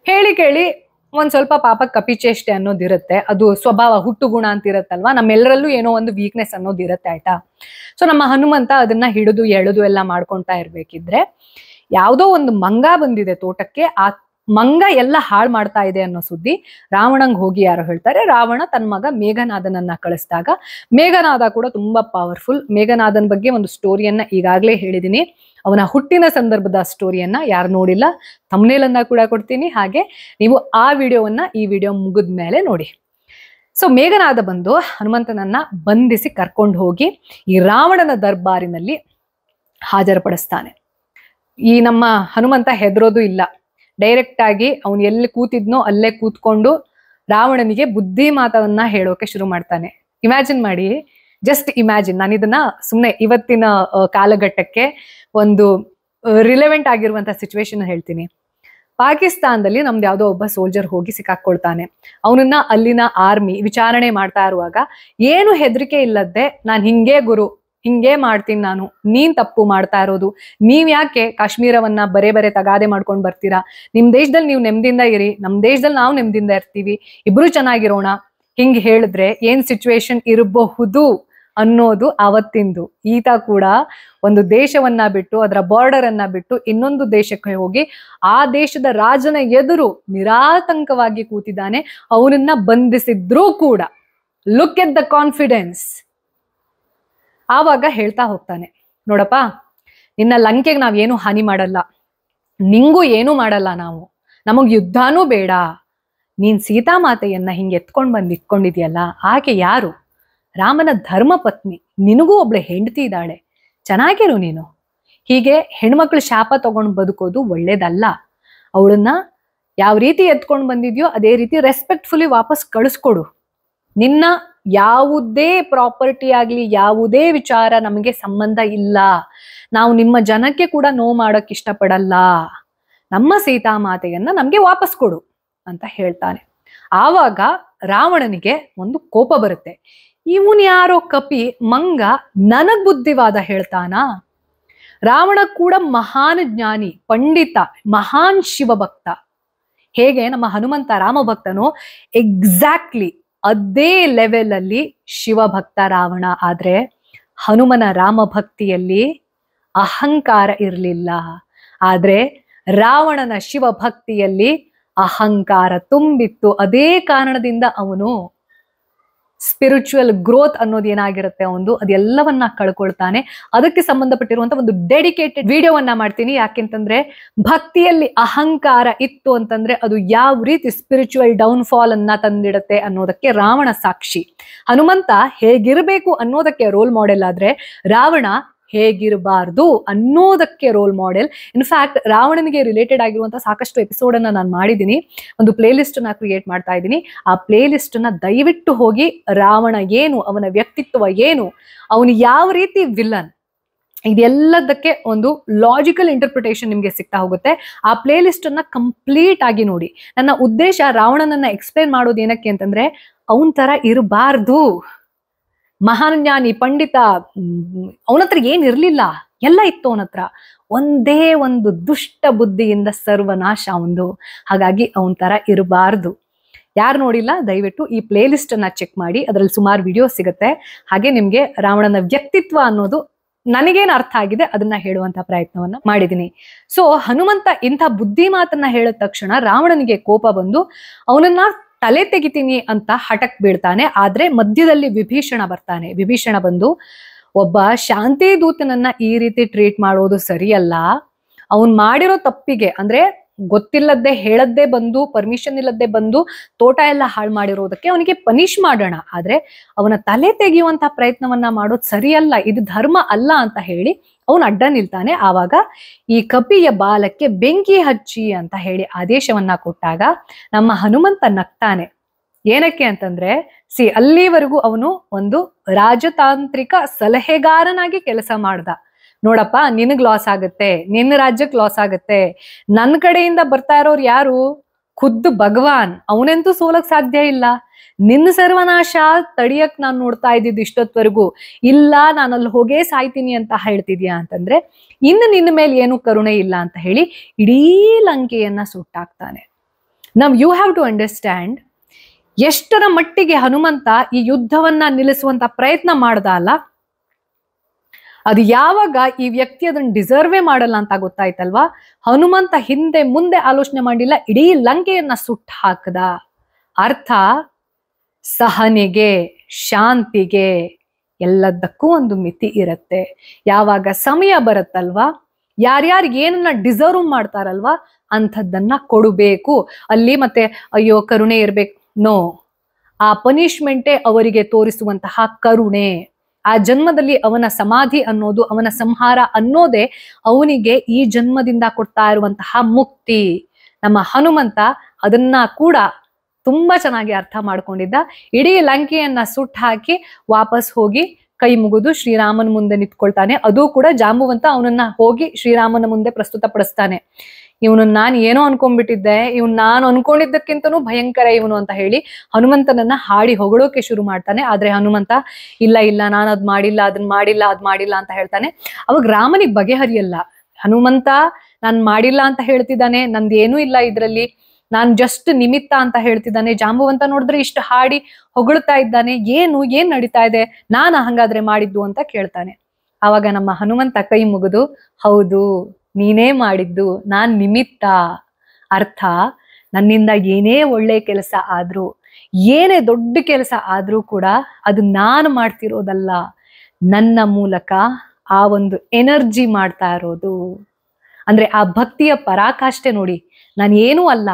ಹೇಳಿ ಕೇಳಿ ಒಂದ್ ಸ್ವಲ್ಪ ಪಾಪ ಕಪಿಚೇಷ್ಟೆ ಅನ್ನೋದಿರುತ್ತೆ ಅದು ಸ್ವಭಾವ ಹುಟ್ಟು ಗುಣ ಅಂತ ಇರುತ್ತಲ್ವಾ ನಮ್ಮೆಲ್ಲರಲ್ಲೂ ಏನೋ ಒಂದು ವೀಕ್ನೆಸ್ ಇರುತ್ತೆ ಆಯ್ತಾ ಸೊ ನಮ್ಮ ಹನುಮಂತ ಅದನ್ನ ಹಿಡಿದು ಎಳೆದು ಎಲ್ಲ ಮಾಡ್ಕೊಂತಾ ಇರ್ಬೇಕಿದ್ರೆ ಯಾವುದೋ ಒಂದು ಮಂಗ ಬಂದಿದೆ ತೋಟಕ್ಕೆ ಆ ಮಂಗ ಎಲ್ಲ ಹಾಳು ಮಾಡ್ತಾ ಇದೆ ಅನ್ನೋ ಸುದ್ದಿ ರಾವಣಂಗ್ ಹೋಗಿ ಯಾರು ಹೇಳ್ತಾರೆ ರಾವಣ ತನ್ನ ಮಗ ಮೇಘನಾದನನ್ನ ಕಳಿಸಿದಾಗ ಮೇಘನಾದ ಕೂಡ ತುಂಬಾ ಪವರ್ಫುಲ್ ಮೇಘನಾದನ್ ಬಗ್ಗೆ ಒಂದು ಸ್ಟೋರಿಯನ್ನ ಈಗಾಗಲೇ ಹೇಳಿದೀನಿ ಅವನ ಹುಟ್ಟಿನ ಸಂದರ್ಭದ ಸ್ಟೋರಿಯನ್ನ ಯಾರು ನೋಡಿಲ್ಲ ತಮ್ನೇಲನ್ನ ಕೂಡ ಕೊಡ್ತೀನಿ ಹಾಗೆ ನೀವು ಆ ವಿಡಿಯೋವನ್ನ ಈ ವಿಡಿಯೋ ಮುಗಿದ ಮೇಲೆ ನೋಡಿ ಸೊ ಮೇಘನಾದ ಬಂದು ಹನುಮಂತನನ್ನ ಬಂಧಿಸಿ ಕರ್ಕೊಂಡು ಹೋಗಿ ಈ ರಾವಣನ ದರ್ಬಾರಿನಲ್ಲಿ ಹಾಜರುಪಡಿಸ್ತಾನೆ ಈ ನಮ್ಮ ಹನುಮಂತ ಹೆದರೋದು ಇಲ್ಲ ಡೈರೆಕ್ಟ್ ಆಗಿ ಅವನು ಎಲ್ಲಿ ಕೂತಿದ್ನೋ ಅಲ್ಲೇ ಕೂತ್ಕೊಂಡು ರಾವಣನಿಗೆ ಬುದ್ಧಿ ಮಾತವನ್ನ ಹೇಳೋಕೆ ಶುರು ಮಾಡ್ತಾನೆ ಇಮ್ಯಾಜಿನ್ ಮಾಡಿ ಜಸ್ಟ್ ಇಮ್ಯಾಜಿನ್ ನಾನು ಇದನ್ನ ಸುಮ್ಮನೆ ಇವತ್ತಿನ ಕಾಲಘಟ್ಟಕ್ಕೆ ಒಂದು ರಿಲೆವೆಂಟ್ ಆಗಿರುವಂತಹ ಸಿಚುವೇಶನ್ ಹೇಳ್ತೀನಿ ಪಾಕಿಸ್ತಾನದಲ್ಲಿ ನಮ್ದು ಯಾವುದೋ ಒಬ್ಬ ಸೋಲ್ಜರ್ ಹೋಗಿ ಸಿಕ್ಕಾಕೊಳ್ತಾನೆ ಅವನನ್ನ ಅಲ್ಲಿನ ಆರ್ಮಿ ವಿಚಾರಣೆ ಮಾಡ್ತಾ ಇರುವಾಗ ಏನು ಹೆದರಿಕೆ ಇಲ್ಲದೆ ನಾನು ಹಿಂಗೇ ಗುರು ಹಿಂಗೇ ಮಾಡ್ತೀನಿ ನಾನು ನೀನ್ ತಪ್ಪು ಮಾಡ್ತಾ ಇರೋದು ನೀವ್ ಯಾಕೆ ಕಾಶ್ಮೀರವನ್ನ ಬರೆ ಬರೆ ತಗಾದೆ ಮಾಡ್ಕೊಂಡು ಬರ್ತೀರಾ ನಿಮ್ ದೇಶದಲ್ಲಿ ನೀವು ನೆಮ್ಮದಿಂದ ಇರಿ ನಮ್ ದೇಶದಲ್ಲಿ ನಾವು ನೆಮ್ಮದಿಂದ ಇರ್ತೀವಿ ಇಬ್ರು ಚೆನ್ನಾಗಿರೋಣ ಹಿಂಗ್ ಹೇಳಿದ್ರೆ ಏನ್ ಸಿಚುವೇಶನ್ ಇರಬಹುದು ಅನ್ನೋದು ಅವತ್ತಿಂದು ಈತ ಕೂಡ ಒಂದು ದೇಶವನ್ನ ಬಿಟ್ಟು ಅದರ ಬಾರ್ಡರ್ ಅನ್ನ ಬಿಟ್ಟು ಇನ್ನೊಂದು ದೇಶಕ್ಕೆ ಹೋಗಿ ಆ ದೇಶದ ರಾಜನ ಎದುರು ನಿರಾತಂಕವಾಗಿ ಕೂತಿದ್ದಾನೆ ಅವನನ್ನ ಬಂಧಿಸಿದ್ರೂ ಕೂಡ ಲುಕ್ ಎಟ್ ದ ಕಾನ್ಫಿಡೆನ್ಸ್ ಆವಾಗ ಹೇಳ್ತಾ ಹೋಗ್ತಾನೆ ನೋಡಪ್ಪ ನಿನ್ನ ಲಂಕೆಗೆ ನಾವೇನು ಹಾನಿ ಮಾಡಲ್ಲ ನಿಂಗೂ ಏನೂ ಮಾಡಲ್ಲ ನಾವು ನಮಗ್ ಯುದ್ಧನೂ ಬೇಡ ನೀನ್ ಸೀತಾಮಾತೆಯನ್ನ ಹಿಂಗೆ ಎತ್ಕೊಂಡ್ ಬಂದು ಇಟ್ಕೊಂಡಿದ್ಯಲ್ಲ ಆಕೆ ಯಾರು ರಾಮನ ಧರ್ಮ ಪತ್ನಿ ನಿನಗೂ ಒಬ್ಳು ಹೆಂಡತಿ ಇದ್ದಾಳೆ ಚೆನ್ನಾಗಿರು ನೀನು ಹೀಗೆ ಹೆಣ್ಮಕ್ಳು ಶಾಪ ತಗೊಂಡು ಬದುಕೋದು ಒಳ್ಳೇದಲ್ಲ ಅವಳನ್ನ ಯಾವ ರೀತಿ ಎತ್ಕೊಂಡು ಬಂದಿದ್ಯೋ ಅದೇ ರೀತಿ ರೆಸ್ಪೆಕ್ಟ್ಫುಲಿ ವಾಪಸ್ ಕಳಿಸ್ಕೊಡು ನಿನ್ನ ಯಾವುದೇ ಪ್ರಾಪರ್ಟಿ ಆಗ್ಲಿ ಯಾವುದೇ ವಿಚಾರ ನಮಗೆ ಸಂಬಂಧ ಇಲ್ಲ ನಾವು ನಿಮ್ಮ ಜನಕ್ಕೆ ಕೂಡ ನೋ ಮಾಡೋಕ್ ಇಷ್ಟಪಡಲ್ಲ ನಮ್ಮ ಸೀತಾ ಮಾತೆಯನ್ನ ನಮ್ಗೆ ವಾಪಸ್ ಕೊಡು ಅಂತ ಹೇಳ್ತಾನೆ ಆವಾಗ ರಾವಣನಿಗೆ ಒಂದು ಕೋಪ ಬರುತ್ತೆ ಇವನ್ ಯಾರೋ ಕಪಿ ಮಂಗ ನನಗ್ ಬುದ್ಧಿವಾದ ಹೇಳ್ತಾನ ರಾವಣ ಕೂಡ ಮಹಾನ್ ಜ್ಞಾನಿ ಪಂಡಿತ ಮಹಾನ್ ಶಿವ ಭಕ್ತ ಹೇಗೆ ನಮ್ಮ ಹನುಮಂತ ರಾಮ ಭಕ್ತನು ಎಕ್ಸಾಕ್ಟ್ಲಿ ಅದೇ ಲೆವೆಲ್ ಅಲ್ಲಿ ಶಿವಭಕ್ತ ರಾವಣ ಆದ್ರೆ ಹನುಮನ ರಾಮ ಭಕ್ತಿಯಲ್ಲಿ ಅಹಂಕಾರ ಇರಲಿಲ್ಲ ಆದ್ರೆ ರಾವಣನ ಶಿವಭಕ್ತಿಯಲ್ಲಿ ಅಹಂಕಾರ ತುಂಬಿತ್ತು ಅದೇ ಕಾರಣದಿಂದ ಅವನು ಸ್ಪಿರಿಚುವಲ್ ಗ್ರೋತ್ ಅನ್ನೋದು ಏನಾಗಿರುತ್ತೆ ಒಂದು ಅದೆಲ್ಲವನ್ನ ಕಳ್ಕೊಳ್ತಾನೆ ಅದಕ್ಕೆ ಸಂಬಂಧಪಟ್ಟಿರುವಂತ ಒಂದು ಡೆಡಿಕೇಟೆಡ್ ವಿಡಿಯೋವನ್ನ ಮಾಡ್ತೀನಿ ಯಾಕೆಂತಂದ್ರೆ ಭಕ್ತಿಯಲ್ಲಿ ಅಹಂಕಾರ ಇತ್ತು ಅಂತಂದ್ರೆ ಅದು ಯಾವ ರೀತಿ ಸ್ಪಿರಿಚುವಲ್ ಡೌನ್ಫಾಲ್ ಅನ್ನ ತಂದಿಡತ್ತೆ ಅನ್ನೋದಕ್ಕೆ ರಾವಣ ಸಾಕ್ಷಿ ಹನುಮಂತ ಹೇಗಿರಬೇಕು ಅನ್ನೋದಕ್ಕೆ ರೋಲ್ ಮಾಡೆಲ್ ಆದ್ರೆ ರಾವಣ ಹೇಗಿರಬಾರ್ದು ಅನ್ನೋದಕ್ಕೆ ರೋಲ್ ಮಾಡೆಲ್ ಇನ್ಫ್ಯಾಕ್ಟ್ ರಾವಣನಿಗೆ ರಿಲೇಟೆಡ್ ಆಗಿರುವಂತಹ ಸಾಕಷ್ಟು ಎಪಿಸೋಡ್ ಅನ್ನ ನಾನು ಮಾಡಿದ್ದೀನಿ ಒಂದು ಪ್ಲೇ ಲಿಸ್ಟ್ ನ ಕ್ರಿಯೇಟ್ ಮಾಡ್ತಾ ಇದ್ದೀನಿ ಆ ಪ್ಲೇ ಲಿಸ್ಟ್ ನ ದಯವಿಟ್ಟು ಹೋಗಿ ರಾವಣ ಏನು ಅವನ ವ್ಯಕ್ತಿತ್ವ ಏನು ಅವನು ಯಾವ ರೀತಿ ವಿಲನ್ ಇದೆಲ್ಲದಕ್ಕೆ ಒಂದು ಲಾಜಿಕಲ್ ಇಂಟರ್ಪ್ರಿಟೇಷನ್ ನಿಮಗೆ ಸಿಗ್ತಾ ಹೋಗುತ್ತೆ ಆ ಪ್ಲೇ ಲಿಸ್ಟ್ ಅನ್ನ ಕಂಪ್ಲೀಟ್ ಆಗಿ ನೋಡಿ ನನ್ನ ಉದ್ದೇಶ ರಾವಣನನ್ನ ಎಕ್ಸ್ಪ್ಲೇನ್ ಮಾಡೋದು ಏನಕ್ಕೆ ಅಂತಂದ್ರೆ ಅವನ್ ತರ ಇರಬಾರ್ದು ಮಹಾನ್ ಜ್ಞಾನಿ ಪಂಡಿತ ಅವನತ್ರ ಏನಿರ್ಲಿಲ್ಲ ಎಲ್ಲ ಇತ್ತು ಅವನತ್ರ ಒಂದೇ ಒಂದು ದುಷ್ಟ ಬುದ್ಧಿಯಿಂದ ಸರ್ವನಾಶ ಅವನು ಹಾಗಾಗಿ ಅವನ ತರ ಇರಬಾರ್ದು ಯಾರು ನೋಡಿಲ್ಲ ದಯವಿಟ್ಟು ಈ ಪ್ಲೇ ಲಿಸ್ಟ್ ಅನ್ನ ಚೆಕ್ ಮಾಡಿ ಅದರಲ್ಲಿ ಸುಮಾರು ವಿಡಿಯೋ ಸಿಗುತ್ತೆ ಹಾಗೆ ನಿಮ್ಗೆ ರಾವಣನ ವ್ಯಕ್ತಿತ್ವ ಅನ್ನೋದು ನನಗೇನು ಅರ್ಥ ಆಗಿದೆ ಅದನ್ನ ಹೇಳುವಂತ ಪ್ರಯತ್ನವನ್ನ ಮಾಡಿದೀನಿ ಸೊ ಹನುಮಂತ ಇಂಥ ಬುದ್ಧಿ ಮಾತನ್ನ ಹೇಳಿದ ತಕ್ಷಣ ರಾವಣನಿಗೆ ಕೋಪ ಬಂದು ಅವನನ್ನ ತಲೆ ತೆಗಿತೀನಿ ಅಂತ ಹಠಕ್ ಬೀಳ್ತಾನೆ ಆದ್ರೆ ಮಧ್ಯದಲ್ಲಿ ವಿಭೀಷಣ ಬರ್ತಾನೆ ವಿಭೀಷಣ ಬಂದು ಒಬ್ಬ ಶಾಂತಿ ದೂತನನ್ನ ಈ ರೀತಿ ಟ್ರೀಟ್ ಮಾಡೋದು ಸರಿಯಲ್ಲ ಅವನ್ ಮಾಡಿರೋ ತಪ್ಪಿಗೆ ಅಂದ್ರೆ ಗೊತ್ತಿಲ್ಲದೆ ಹೇಳದ್ದೇ ಬಂದು ಪರ್ಮಿಷನ್ ಇಲ್ಲದೆ ಬಂದು ತೋಟ ಎಲ್ಲ ಹಾಳು ಮಾಡಿರೋದಕ್ಕೆ ಅವನಿಗೆ ಪನಿಷ್ ಮಾಡೋಣ ಆದ್ರೆ ಅವನ ತಲೆ ತೆಗೆಯುವಂತಹ ಪ್ರಯತ್ನವನ್ನ ಮಾಡೋದು ಸರಿಯಲ್ಲ ಇದು ಧರ್ಮ ಅಲ್ಲ ಅಂತ ಹೇಳಿ ಅವನು ಅಡ್ಡ ನಿಲ್ತಾನೆ ಆವಾಗ ಈ ಕಪಿಯ ಬಾಲಕ್ಕೆ ಬೆಂಕಿ ಹಚ್ಚಿ ಅಂತ ಹೇಳಿ ಆದೇಶವನ್ನ ಕೊಟ್ಟಾಗ ನಮ್ಮ ಹನುಮಂತ ನಗ್ತಾನೆ ಏನಕ್ಕೆ ಅಂತಂದ್ರೆ ಸಿ ಅಲ್ಲಿವರೆಗೂ ಅವನು ಒಂದು ರಾಜತಾಂತ್ರಿಕ ಸಲಹೆಗಾರನಾಗಿ ಕೆಲಸ ಮಾಡ್ದ ನೋಡಪ್ಪ ನಿನಗ್ ಲಾಸ್ ಆಗುತ್ತೆ ನಿನ್ನ ರಾಜ್ಯಕ್ ಲಾಸ್ ಆಗುತ್ತೆ ನನ್ನ ಕಡೆಯಿಂದ ಬರ್ತಾ ಇರೋರು ಯಾರು ಖುದ್ದು ಭಗವಾನ್ ಅವನೆಂತೂ ಸೋಲಕ್ ಸಾಧ್ಯ ಇಲ್ಲ ನಿನ್ನ ಸರ್ವನಾಶ ತಡಿಯಕ್ ನಾನು ನೋಡ್ತಾ ಇದ್ದಿದ್ದು ಇಷ್ಟೊತ್ವರೆಗೂ ಇಲ್ಲ ನಾನು ಅಲ್ಲಿ ಹೋಗೇ ಸಾಯ್ತೀನಿ ಅಂತ ಹೇಳ್ತಿದ್ಯಾ ಅಂತಂದ್ರೆ ಇನ್ನು ನಿನ್ನ ಮೇಲೆ ಏನು ಕರುಣೆ ಇಲ್ಲ ಅಂತ ಹೇಳಿ ಇಡೀ ಲಂಕೆಯನ್ನ ಸುಟ್ಟಾಕ್ತಾನೆ ನಮ್ ಯು ಹ್ಯಾವ್ ಟು ಅಂಡರ್ಸ್ಟ್ಯಾಂಡ್ ಎಷ್ಟರ ಮಟ್ಟಿಗೆ ಹನುಮಂತ ಈ ಯುದ್ಧವನ್ನ ನಿಲ್ಲಿಸುವಂತ ಪ್ರಯತ್ನ ಮಾಡ್ದ ಅದು ಯಾವಾಗ ಈ ವ್ಯಕ್ತಿ ಅದನ್ನ ಡಿಸರ್ವೇ ಮಾಡಲ್ಲ ಅಂತ ಗೊತ್ತಾಯ್ತಲ್ವಾ ಹನುಮಂತ ಹಿಂದೆ ಮುಂದೆ ಆಲೋಚನೆ ಮಾಡಿಲ್ಲ ಇಡೀ ಲಂಕೆಯನ್ನ ಸುಟ್ಟು ಹಾಕದ ಅರ್ಥ ಸಹನೆಗೆ ಶಾಂತಿಗೆ ಎಲ್ಲದಕ್ಕೂ ಒಂದು ಮಿತಿ ಇರುತ್ತೆ ಯಾವಾಗ ಸಮಯ ಬರುತ್ತಲ್ವಾ ಯಾರ್ಯಾರು ಏನನ್ನ ಡಿಸರ್ವ್ ಮಾಡ್ತಾರಲ್ವಾ ಅಂಥದ್ದನ್ನ ಕೊಡಬೇಕು ಅಲ್ಲಿ ಮತ್ತೆ ಅಯ್ಯೋ ಕರುಣೆ ಇರ್ಬೇಕು ನೋ ಆ ಪನಿಷ್ಮೆಂಟೇ ಅವರಿಗೆ ತೋರಿಸುವಂತಹ ಕರುಣೆ ಆ ಜನ್ಮದಲ್ಲಿ ಅವನ ಸಮಾಧಿ ಅನ್ನೋದು ಅವನ ಸಂಹಾರ ಅನ್ನೋದೇ ಅವನಿಗೆ ಈ ಜನ್ಮದಿಂದ ಕೊಡ್ತಾ ಇರುವಂತಹ ಮುಕ್ತಿ ನಮ್ಮ ಹನುಮಂತ ಅದನ್ನ ಕೂಡ ತುಂಬಾ ಚೆನ್ನಾಗಿ ಅರ್ಥ ಮಾಡ್ಕೊಂಡಿದ್ದ ಇಡೀ ಲಂಕೆಯನ್ನ ಸುಟ್ಟು ಹಾಕಿ ವಾಪಸ್ ಹೋಗಿ ಕೈ ಮುಗಿದು ಶ್ರೀರಾಮನ ಮುಂದೆ ನಿಂತ್ಕೊಳ್ತಾನೆ ಅದು ಕೂಡ ಜಾಂಬುವಂತ ಅವನನ್ನ ಹೋಗಿ ಶ್ರೀರಾಮನ ಮುಂದೆ ಪ್ರಸ್ತುತ ಪಡಿಸ್ತಾನೆ ಇವನು ನಾನು ಏನೋ ಅನ್ಕೊಂಡ್ಬಿಟ್ಟಿದ್ದೆ ಇವನ್ ನಾನು ಅನ್ಕೊಂಡಿದ್ದಕ್ಕಿಂತನು ಭಯಂಕರ ಇವನು ಅಂತ ಹೇಳಿ ಹನುಮಂತನನ್ನ ಹಾಡಿ ಹೊಗಳೋಕೆ ಶುರು ಮಾಡ್ತಾನೆ ಆದ್ರೆ ಹನುಮಂತ ಇಲ್ಲ ಇಲ್ಲ ನಾನು ಅದ್ ಮಾಡಿಲ್ಲ ಅದನ್ ಮಾಡಿಲ್ಲ ಅದ್ ಮಾಡಿಲ್ಲ ಅಂತ ಹೇಳ್ತಾನೆ ಅವಾಗ ರಾಮನಿಗೆ ಬಗೆಹರಿಯಲ್ಲ ಹನುಮಂತ ನಾನ್ ಮಾಡಿಲ್ಲ ಅಂತ ಹೇಳ್ತಿದ್ದಾನೆ ನಂದು ಏನೂ ಇಲ್ಲ ಇದ್ರಲ್ಲಿ ನಾನ್ ಜಸ್ಟ್ ನಿಮಿತ್ತ ಅಂತ ಹೇಳ್ತಿದ್ದಾನೆ ಜಾಂಬುವಂತ ನೋಡಿದ್ರೆ ಇಷ್ಟು ಹಾಡಿ ಹೊಗಳ್ತಾ ಇದ್ದಾನೆ ಏನು ಏನ್ ನಡೀತಾ ಇದೆ ನಾನು ಹಂಗಾದ್ರೆ ಮಾಡಿದ್ದು ಅಂತ ಕೇಳ್ತಾನೆ ಅವಾಗ ನಮ್ಮ ಹನುಮಂತ ಕೈ ಮುಗಿದು ಹೌದು ನೀನೇ ಮಾಡಿದ್ದು ನಾನ್ ನಿಮಿತ್ತ ಅರ್ಥ ನನ್ನಿಂದ ಏನೇ ಒಳ್ಳೆ ಕೆಲಸ ಆದ್ರೂ ಏನೇ ದೊಡ್ಡ ಕೆಲಸ ಆದ್ರೂ ಕೂಡ ಅದು ನಾನು ಮಾಡ್ತಿರೋದಲ್ಲ ನನ್ನ ಮೂಲಕ ಆ ಒಂದು ಎನರ್ಜಿ ಮಾಡ್ತಾ ಇರೋದು ಅಂದ್ರೆ ಆ ಭಕ್ತಿಯ ಪರಾಕಾಷ್ಠೆ ನೋಡಿ ನಾನು ಏನೂ ಅಲ್ಲ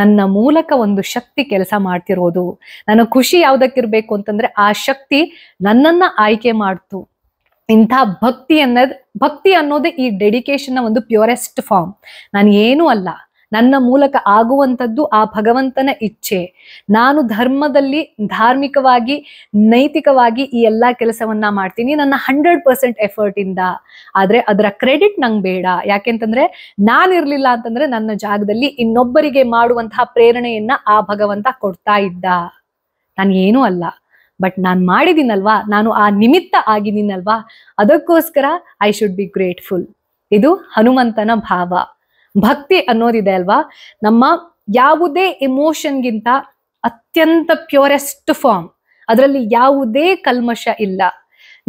ನನ್ನ ಮೂಲಕ ಒಂದು ಶಕ್ತಿ ಕೆಲಸ ಮಾಡ್ತಿರೋದು ನನ್ನ ಖುಷಿ ಯಾವ್ದಕ್ಕಿರ್ಬೇಕು ಅಂತಂದ್ರೆ ಆ ಶಕ್ತಿ ನನ್ನನ್ನ ಆಯ್ಕೆ ಮಾಡ್ತು ಇಂಥ ಭಕ್ತಿ ಅನ್ನೋದು ಭಕ್ತಿ ಅನ್ನೋದೇ ಈ ಡೆಡಿಕೇಶನ್ ನ ಒಂದು ಪ್ಯೂರೆಸ್ಟ್ ಫಾರ್ಮ್ ನಾನು ಏನೂ ಅಲ್ಲ ನನ್ನ ಮೂಲಕ ಆಗುವಂಥದ್ದು ಆ ಭಗವಂತನ ಇಚ್ಛೆ ನಾನು ಧರ್ಮದಲ್ಲಿ ಧಾರ್ಮಿಕವಾಗಿ ನೈತಿಕವಾಗಿ ಈ ಎಲ್ಲ ಕೆಲಸವನ್ನ ಮಾಡ್ತೀನಿ ನನ್ನ ಹಂಡ್ರೆಡ್ ಪರ್ಸೆಂಟ್ ಎಫರ್ಟ್ ಇಂದ ಆದ್ರೆ ಅದರ ಕ್ರೆಡಿಟ್ ನಂಗೆ ಬೇಡ ಯಾಕೆಂತಂದ್ರೆ ನಾನಿರ್ಲಿಲ್ಲ ಅಂತಂದ್ರೆ ನನ್ನ ಜಾಗದಲ್ಲಿ ಇನ್ನೊಬ್ಬರಿಗೆ ಮಾಡುವಂತಹ ಪ್ರೇರಣೆಯನ್ನ ಆ ಭಗವಂತ ಕೊಡ್ತಾ ಇದ್ದ ನಾನು ಏನೂ ಅಲ್ಲ ಬಟ್ ನಾನು ಮಾಡಿದ್ದೀನಲ್ವಾ ನಾನು ಆ ನಿಮಿತ್ತ ಆಗಿದ್ದೀನಲ್ವಾ ಅದಕ್ಕೋಸ್ಕರ ಐ ಶುಡ್ ಬಿ ಗ್ರೇಟ್ಫುಲ್ ಇದು ಹನುಮಂತನ ಭಾವ ಭಕ್ತಿ ಅನ್ನೋದಿದೆ ಅಲ್ವಾ ನಮ್ಮ ಯಾವುದೇ ಎಮೋಷನ್ಗಿಂತ ಅತ್ಯಂತ ಪ್ಯೂರೆಸ್ಟ್ ಫಾರ್ಮ್ ಅದರಲ್ಲಿ ಯಾವುದೇ ಕಲ್ಮಶ ಇಲ್ಲ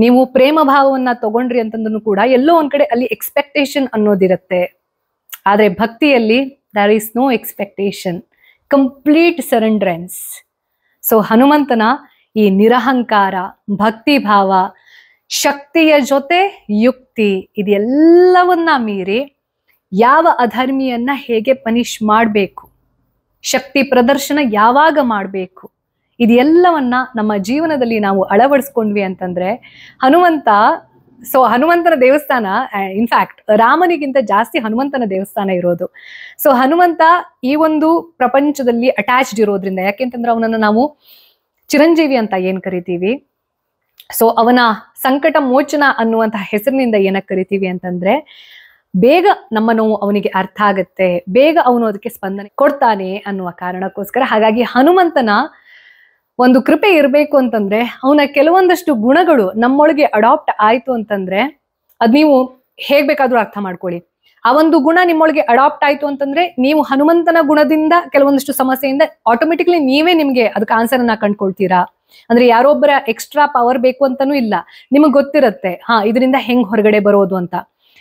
ನೀವು ಪ್ರೇಮ ಭಾವವನ್ನ ತಗೊಂಡ್ರಿ ಅಂತಂದ್ರೂ ಕೂಡ ಎಲ್ಲೋ ಒಂದ್ ಕಡೆ ಅಲ್ಲಿ ಎಕ್ಸ್ಪೆಕ್ಟೇಷನ್ ಅನ್ನೋದಿರುತ್ತೆ ಆದ್ರೆ ಭಕ್ತಿಯಲ್ಲಿ there is no expectation complete surrenderance so ಹನುಮಂತನ ಈ ನಿರಹಂಕಾರ ಭಕ್ತಿಭಾವ ಶಕ್ತಿಯ ಜೊತೆ ಯುಕ್ತಿ ಇದೆಲ್ಲವನ್ನ ಮೀರಿ ಯಾವ ಅಧರ್ಮಿಯನ್ನ ಹೇಗೆ ಪನಿಷ್ ಮಾಡಬೇಕು ಶಕ್ತಿ ಪ್ರದರ್ಶನ ಯಾವಾಗ ಮಾಡಬೇಕು ಇದೆಲ್ಲವನ್ನ ನಮ್ಮ ಜೀವನದಲ್ಲಿ ನಾವು ಅಳವಡಿಸ್ಕೊಂಡ್ವಿ ಅಂತಂದ್ರೆ ಹನುಮಂತ ಸೊ ಹನುಮಂತನ ದೇವಸ್ಥಾನ ಇನ್ಫ್ಯಾಕ್ಟ್ ರಾಮನಿಗಿಂತ ಜಾಸ್ತಿ ಹನುಮಂತನ ದೇವಸ್ಥಾನ ಇರೋದು ಸೊ ಹನುಮಂತ ಈ ಒಂದು ಪ್ರಪಂಚದಲ್ಲಿ ಅಟ್ಯಾಚ್ಡ್ ಇರೋದ್ರಿಂದ ಯಾಕೆಂತಂದ್ರೆ ಅವನನ್ನು ನಾವು ಚಿರಂಜೀವಿ ಅಂತ ಏನ್ ಕರಿತೀವಿ ಸೊ ಅವನ ಸಂಕಟ ಮೋಚನ ಅನ್ನುವಂತಹ ಹೆಸರಿನಿಂದ ಏನಕ್ಕೆ ಕರಿತೀವಿ ಅಂತಂದ್ರೆ ಬೇಗ ನಮ್ಮ ನೋವು ಅವನಿಗೆ ಅರ್ಥ ಆಗತ್ತೆ ಬೇಗ ಅವನು ಅದಕ್ಕೆ ಸ್ಪಂದನೆ ಕೊಡ್ತಾನೆ ಅನ್ನುವ ಕಾರಣಕ್ಕೋಸ್ಕರ ಹಾಗಾಗಿ ಹನುಮಂತನ ಒಂದು ಕೃಪೆ ಇರಬೇಕು ಅಂತಂದ್ರೆ ಅವನ ಕೆಲವೊಂದಷ್ಟು ಗುಣಗಳು ನಮ್ಮೊಳಗೆ ಅಡಾಪ್ಟ್ ಆಯ್ತು ಅಂತಂದ್ರೆ ಅದ್ ನೀವು ಹೇಗ್ ಬೇಕಾದ್ರೂ ಅರ್ಥ ಮಾಡ್ಕೊಳ್ಳಿ ಆ ಒಂದು ಗುಣ ನಿಮ್ಮೊಳಗೆ ಅಡಾಪ್ಟ್ ಆಯ್ತು ಅಂತಂದ್ರೆ ನೀವು ಹನುಮಂತನ ಗುಣದಿಂದ ಕೆಲವೊಂದಿಷ್ಟು ಸಮಸ್ಯೆಯಿಂದ ಆಟೋಮೆಟಿಕ್ಲಿ ನೀವೇ ನಿಮ್ಗೆ ಅದಕ್ಕೆ ಆನ್ಸರ್ ಅನ್ನ ಕಂಡ್ಕೊಳ್ತೀರಾ ಅಂದ್ರೆ ಯಾರೊಬ್ಬರ ಎಕ್ಸ್ಟ್ರಾ ಪವರ್ ಬೇಕು ಅಂತಾನೂ ಇಲ್ಲ ನಿಮಗ್ ಗೊತ್ತಿರತ್ತೆ ಹಾ ಇದರಿಂದ ಹೆಂಗ್ ಹೊರಗಡೆ ಬರೋದು ಅಂತ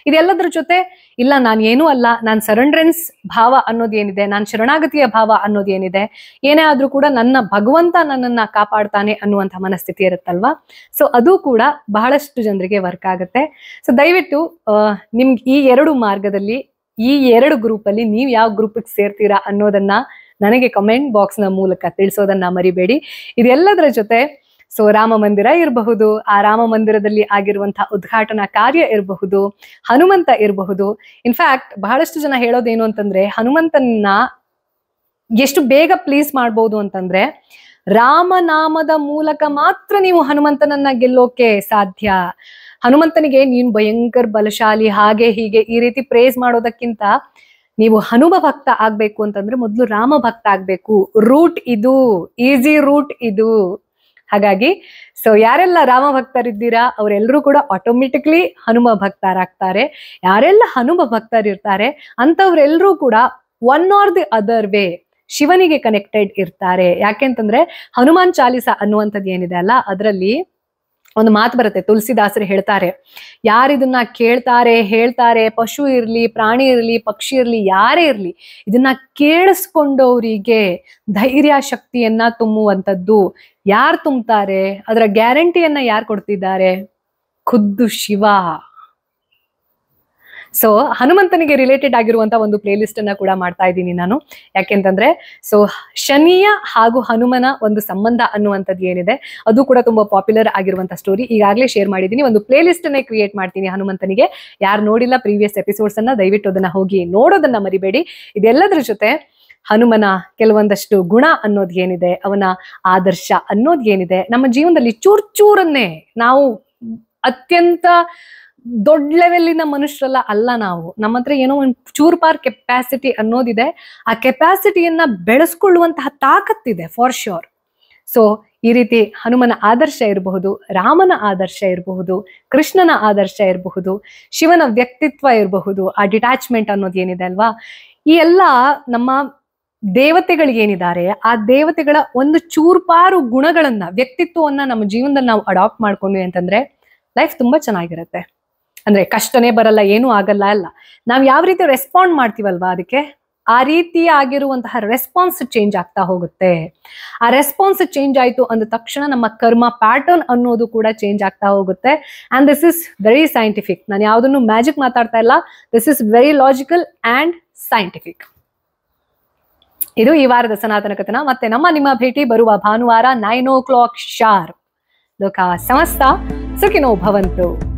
ಇದೆಲ್ಲದ್ರ ಜೊತೆ ಇಲ್ಲ ನಾನು ಏನೂ ಅಲ್ಲ ನಾನು ಸರೆಂಡ್ರೆನ್ಸ್ ಭಾವ ಅನ್ನೋದೇನಿದೆ ನಾನು ಶರಣಾಗತಿಯ ಭಾವ ಅನ್ನೋದೇನಿದೆ ಏನೇ ಆದ್ರೂ ಕೂಡ ನನ್ನ ಭಗವಂತ ನನ್ನನ್ನ ಕಾಪಾಡ್ತಾನೆ ಅನ್ನುವಂಥ ಮನಸ್ಥಿತಿ ಇರುತ್ತಲ್ವಾ ಸೊ ಅದು ಕೂಡ ಬಹಳಷ್ಟು ಜನರಿಗೆ ವರ್ಕ್ ಆಗುತ್ತೆ ಸೊ ದಯವಿಟ್ಟು ನಿಮ್ಗೆ ಈ ಎರಡು ಮಾರ್ಗದಲ್ಲಿ ಈ ಎರಡು ಗ್ರೂಪಲ್ಲಿ ನೀವು ಯಾವ ಗ್ರೂಪಿಗೆ ಸೇರ್ತೀರಾ ಅನ್ನೋದನ್ನ ನನಗೆ ಕಮೆಂಟ್ ನ ಮೂಲಕ ತಿಳಿಸೋದನ್ನ ಮರಿಬೇಡಿ ಇದೆಲ್ಲದರ ಜೊತೆ ಸೊ ರಾಮ ಮಂದಿರ ಇರಬಹುದು ಆ ರಾಮ ಮಂದಿರದಲ್ಲಿ ಆಗಿರುವಂತಹ ಉದ್ಘಾಟನಾ ಕಾರ್ಯ ಇರಬಹುದು ಹನುಮಂತ ಇರಬಹುದು ಇನ್ಫ್ಯಾಕ್ಟ್ ಬಹಳಷ್ಟು ಜನ ಹೇಳೋದೇನು ಅಂತಂದ್ರೆ ಹನುಮಂತನನ್ನ ಎಷ್ಟು ಬೇಗ ಪ್ಲೀಸ್ ಮಾಡಬಹುದು ಅಂತಂದ್ರೆ ರಾಮನಾಮದ ಮೂಲಕ ಮಾತ್ರ ನೀವು ಹನುಮಂತನನ್ನ ಗೆಲ್ಲೋಕೆ ಸಾಧ್ಯ ಹನುಮಂತನಿಗೆ ನೀನು ಭಯಂಕರ ಬಲಶಾಲಿ ಹಾಗೆ ಹೀಗೆ ಈ ರೀತಿ ಪ್ರೇಸ್ ಮಾಡೋದಕ್ಕಿಂತ ನೀವು ಹನುಮ ಭಕ್ತ ಆಗ್ಬೇಕು ಅಂತಂದ್ರೆ ಮೊದಲು ರಾಮ ಭಕ್ತ ಆಗ್ಬೇಕು ರೂಟ್ ಇದು ಈಸಿ ರೂಟ್ ಇದು ಹಾಗಾಗಿ ಸೊ ಯಾರೆಲ್ಲ ರಾಮ ಭಕ್ತರಿದ್ದೀರಾ ಅವರೆಲ್ಲರೂ ಕೂಡ ಆಟೋಮೆಟಿಕ್ಲಿ ಹನುಮ ಭಕ್ತರಾಗ್ತಾರೆ ಯಾರೆಲ್ಲ ಹನುಮ ಭಕ್ತರಿರ್ತಾರೆ ಅಂತವ್ರೆಲ್ಲರೂ ಕೂಡ one or the other way ಶಿವನಿಗೆ ಕನೆಕ್ಟೆಡ್ ಇರ್ತಾರೆ ಯಾಕೆಂತಂದ್ರೆ ಹನುಮಾನ್ ಚಾಲಿಸ ಅನ್ನುವಂಥದ್ದು ಏನಿದೆ ಅಲ್ಲ ಅದರಲ್ಲಿ ಒಂದು ಮಾತು ಬರುತ್ತೆ ತುಳಸಿದಾಸರು ಹೇಳ್ತಾರೆ ಇದನ್ನ ಕೇಳ್ತಾರೆ ಹೇಳ್ತಾರೆ ಪಶು ಇರ್ಲಿ ಪ್ರಾಣಿ ಇರ್ಲಿ ಪಕ್ಷಿ ಇರ್ಲಿ ಯಾರೇ ಇರ್ಲಿ ಇದನ್ನ ಕೇಳಿಸ್ಕೊಂಡವರಿಗೆ ಧೈರ್ಯ ಶಕ್ತಿಯನ್ನ ತುಂಬುವಂಥದ್ದು ಯಾರು ತುಂಬುತ್ತಾರೆ ಅದರ ಗ್ಯಾರಂಟಿಯನ್ನ ಯಾರು ಕೊಡ್ತಿದ್ದಾರೆ ಖುದ್ದು ಶಿವ ಸೊ ಹನುಮಂತನಿಗೆ ರಿಲೇಟೆಡ್ ಆಗಿರುವಂತಹ ಒಂದು ಪ್ಲೇಲಿಸ್ಟ್ ಅನ್ನ ಕೂಡ ಮಾಡ್ತಾ ಇದ್ದೀನಿ ನಾನು ಯಾಕೆಂತಂದ್ರೆ ಸೊ ಶನಿಯ ಹಾಗೂ ಹನುಮನ ಒಂದು ಸಂಬಂಧ ಅನ್ನುವಂಥದ್ದು ಏನಿದೆ ಅದು ಕೂಡ ತುಂಬಾ ಪಾಪ್ಯುಲರ್ ಆಗಿರುವಂತಹ ಸ್ಟೋರಿ ಈಗಾಗಲೇ ಶೇರ್ ಮಾಡಿದ್ದೀನಿ ಒಂದು ಪ್ಲೇಲಿಸ್ಟ್ ಅನ್ನೇ ಕ್ರಿಯೇಟ್ ಮಾಡ್ತೀನಿ ಹನುಮಂತನಿಗೆ ಯಾರು ನೋಡಿಲ್ಲ ಪ್ರೀವಿಯಸ್ ಎಪಿಸೋಡ್ಸ್ ಅನ್ನ ದಯವಿಟ್ಟು ಅದನ್ನ ಹೋಗಿ ನೋಡೋದನ್ನ ಮರಿಬೇಡಿ ಇದೆಲ್ಲದರ ಜೊತೆ ಹನುಮನ ಕೆಲವೊಂದಷ್ಟು ಗುಣ ಅನ್ನೋದು ಏನಿದೆ ಅವನ ಆದರ್ಶ ಅನ್ನೋದು ಏನಿದೆ ನಮ್ಮ ಜೀವನದಲ್ಲಿ ಚೂರ್ ಚೂರನ್ನೇ ನಾವು ಅತ್ಯಂತ ದೊಡ್ಡ ಲೆವೆಲ್ಲಿನ ಮನುಷ್ಯರಲ್ಲ ಅಲ್ಲ ನಾವು ನಮ್ಮ ಹತ್ರ ಏನೋ ಒಂದು ಚೂರ್ ಪಾರ್ ಕೆಪಾಸಿಟಿ ಅನ್ನೋದಿದೆ ಆ ಕೆಪಾಸಿಟಿಯನ್ನ ಬೆಳೆಸ್ಕೊಳ್ಳುವಂತಹ ತಾಕತ್ತಿದೆ ಫಾರ್ ಶ್ಯೂರ್ ಸೊ ಈ ರೀತಿ ಹನುಮನ ಆದರ್ಶ ಇರಬಹುದು ರಾಮನ ಆದರ್ಶ ಇರಬಹುದು ಕೃಷ್ಣನ ಆದರ್ಶ ಇರಬಹುದು ಶಿವನ ವ್ಯಕ್ತಿತ್ವ ಇರಬಹುದು ಆ ಡಿಟ್ಯಾಚ್ಮೆಂಟ್ ಅನ್ನೋದು ಏನಿದೆ ಅಲ್ವಾ ಈ ಎಲ್ಲ ನಮ್ಮ ದೇವತೆಗಳಿಗೇನಿದ್ದಾರೆ ಆ ದೇವತೆಗಳ ಒಂದು ಚೂರ್ಪಾರು ಗುಣಗಳನ್ನ ವ್ಯಕ್ತಿತ್ವವನ್ನ ನಮ್ಮ ಜೀವನದಲ್ಲಿ ನಾವು ಅಡಾಪ್ಟ್ ಮಾಡ್ಕೊಂಡ್ವಿ ಅಂತಂದ್ರೆ ಲೈಫ್ ತುಂಬಾ ಚೆನ್ನಾಗಿರುತ್ತೆ ಅಂದ್ರೆ ಕಷ್ಟನೇ ಬರಲ್ಲ ಏನೂ ಆಗಲ್ಲ ಅಲ್ಲ ನಾವು ಯಾವ ರೀತಿ ರೆಸ್ಪಾಂಡ್ ಮಾಡ್ತೀವಲ್ವಾ ಅದಕ್ಕೆ ಆ ರೀತಿ ಆಗಿರುವಂತಹ ರೆಸ್ಪಾನ್ಸ್ ಚೇಂಜ್ ಆಗ್ತಾ ಹೋಗುತ್ತೆ ಆ ರೆಸ್ಪಾನ್ಸ್ ಚೇಂಜ್ ಆಯ್ತು ಅಂದ ತಕ್ಷಣ ನಮ್ಮ ಕರ್ಮ ಪ್ಯಾಟರ್ನ್ ಅನ್ನೋದು ಕೂಡ ಚೇಂಜ್ ಆಗ್ತಾ ಹೋಗುತ್ತೆ and this is very scientific ನಾನು ಯಾವುದನ್ನು ಮ್ಯಾಜಿಕ್ ಮಾತಾಡ್ತಾ ಇಲ್ಲ this is very logical and scientific ಇದು ಈ ವಾರದ ಸನಾತನ ಕಥನ ಮತ್ತೆ ನಮ್ಮ ನಿಮ್ಮ ಭೇಟಿ ಬರುವ ಭಾನುವಾರ ನೈನ್ ಓ ಕ್ಲಾಕ್ ಶಾರ್ಪ್ ಲೋಕ ಸಮಸ್ತ ಸುಖಿನೋ ಭವಂತು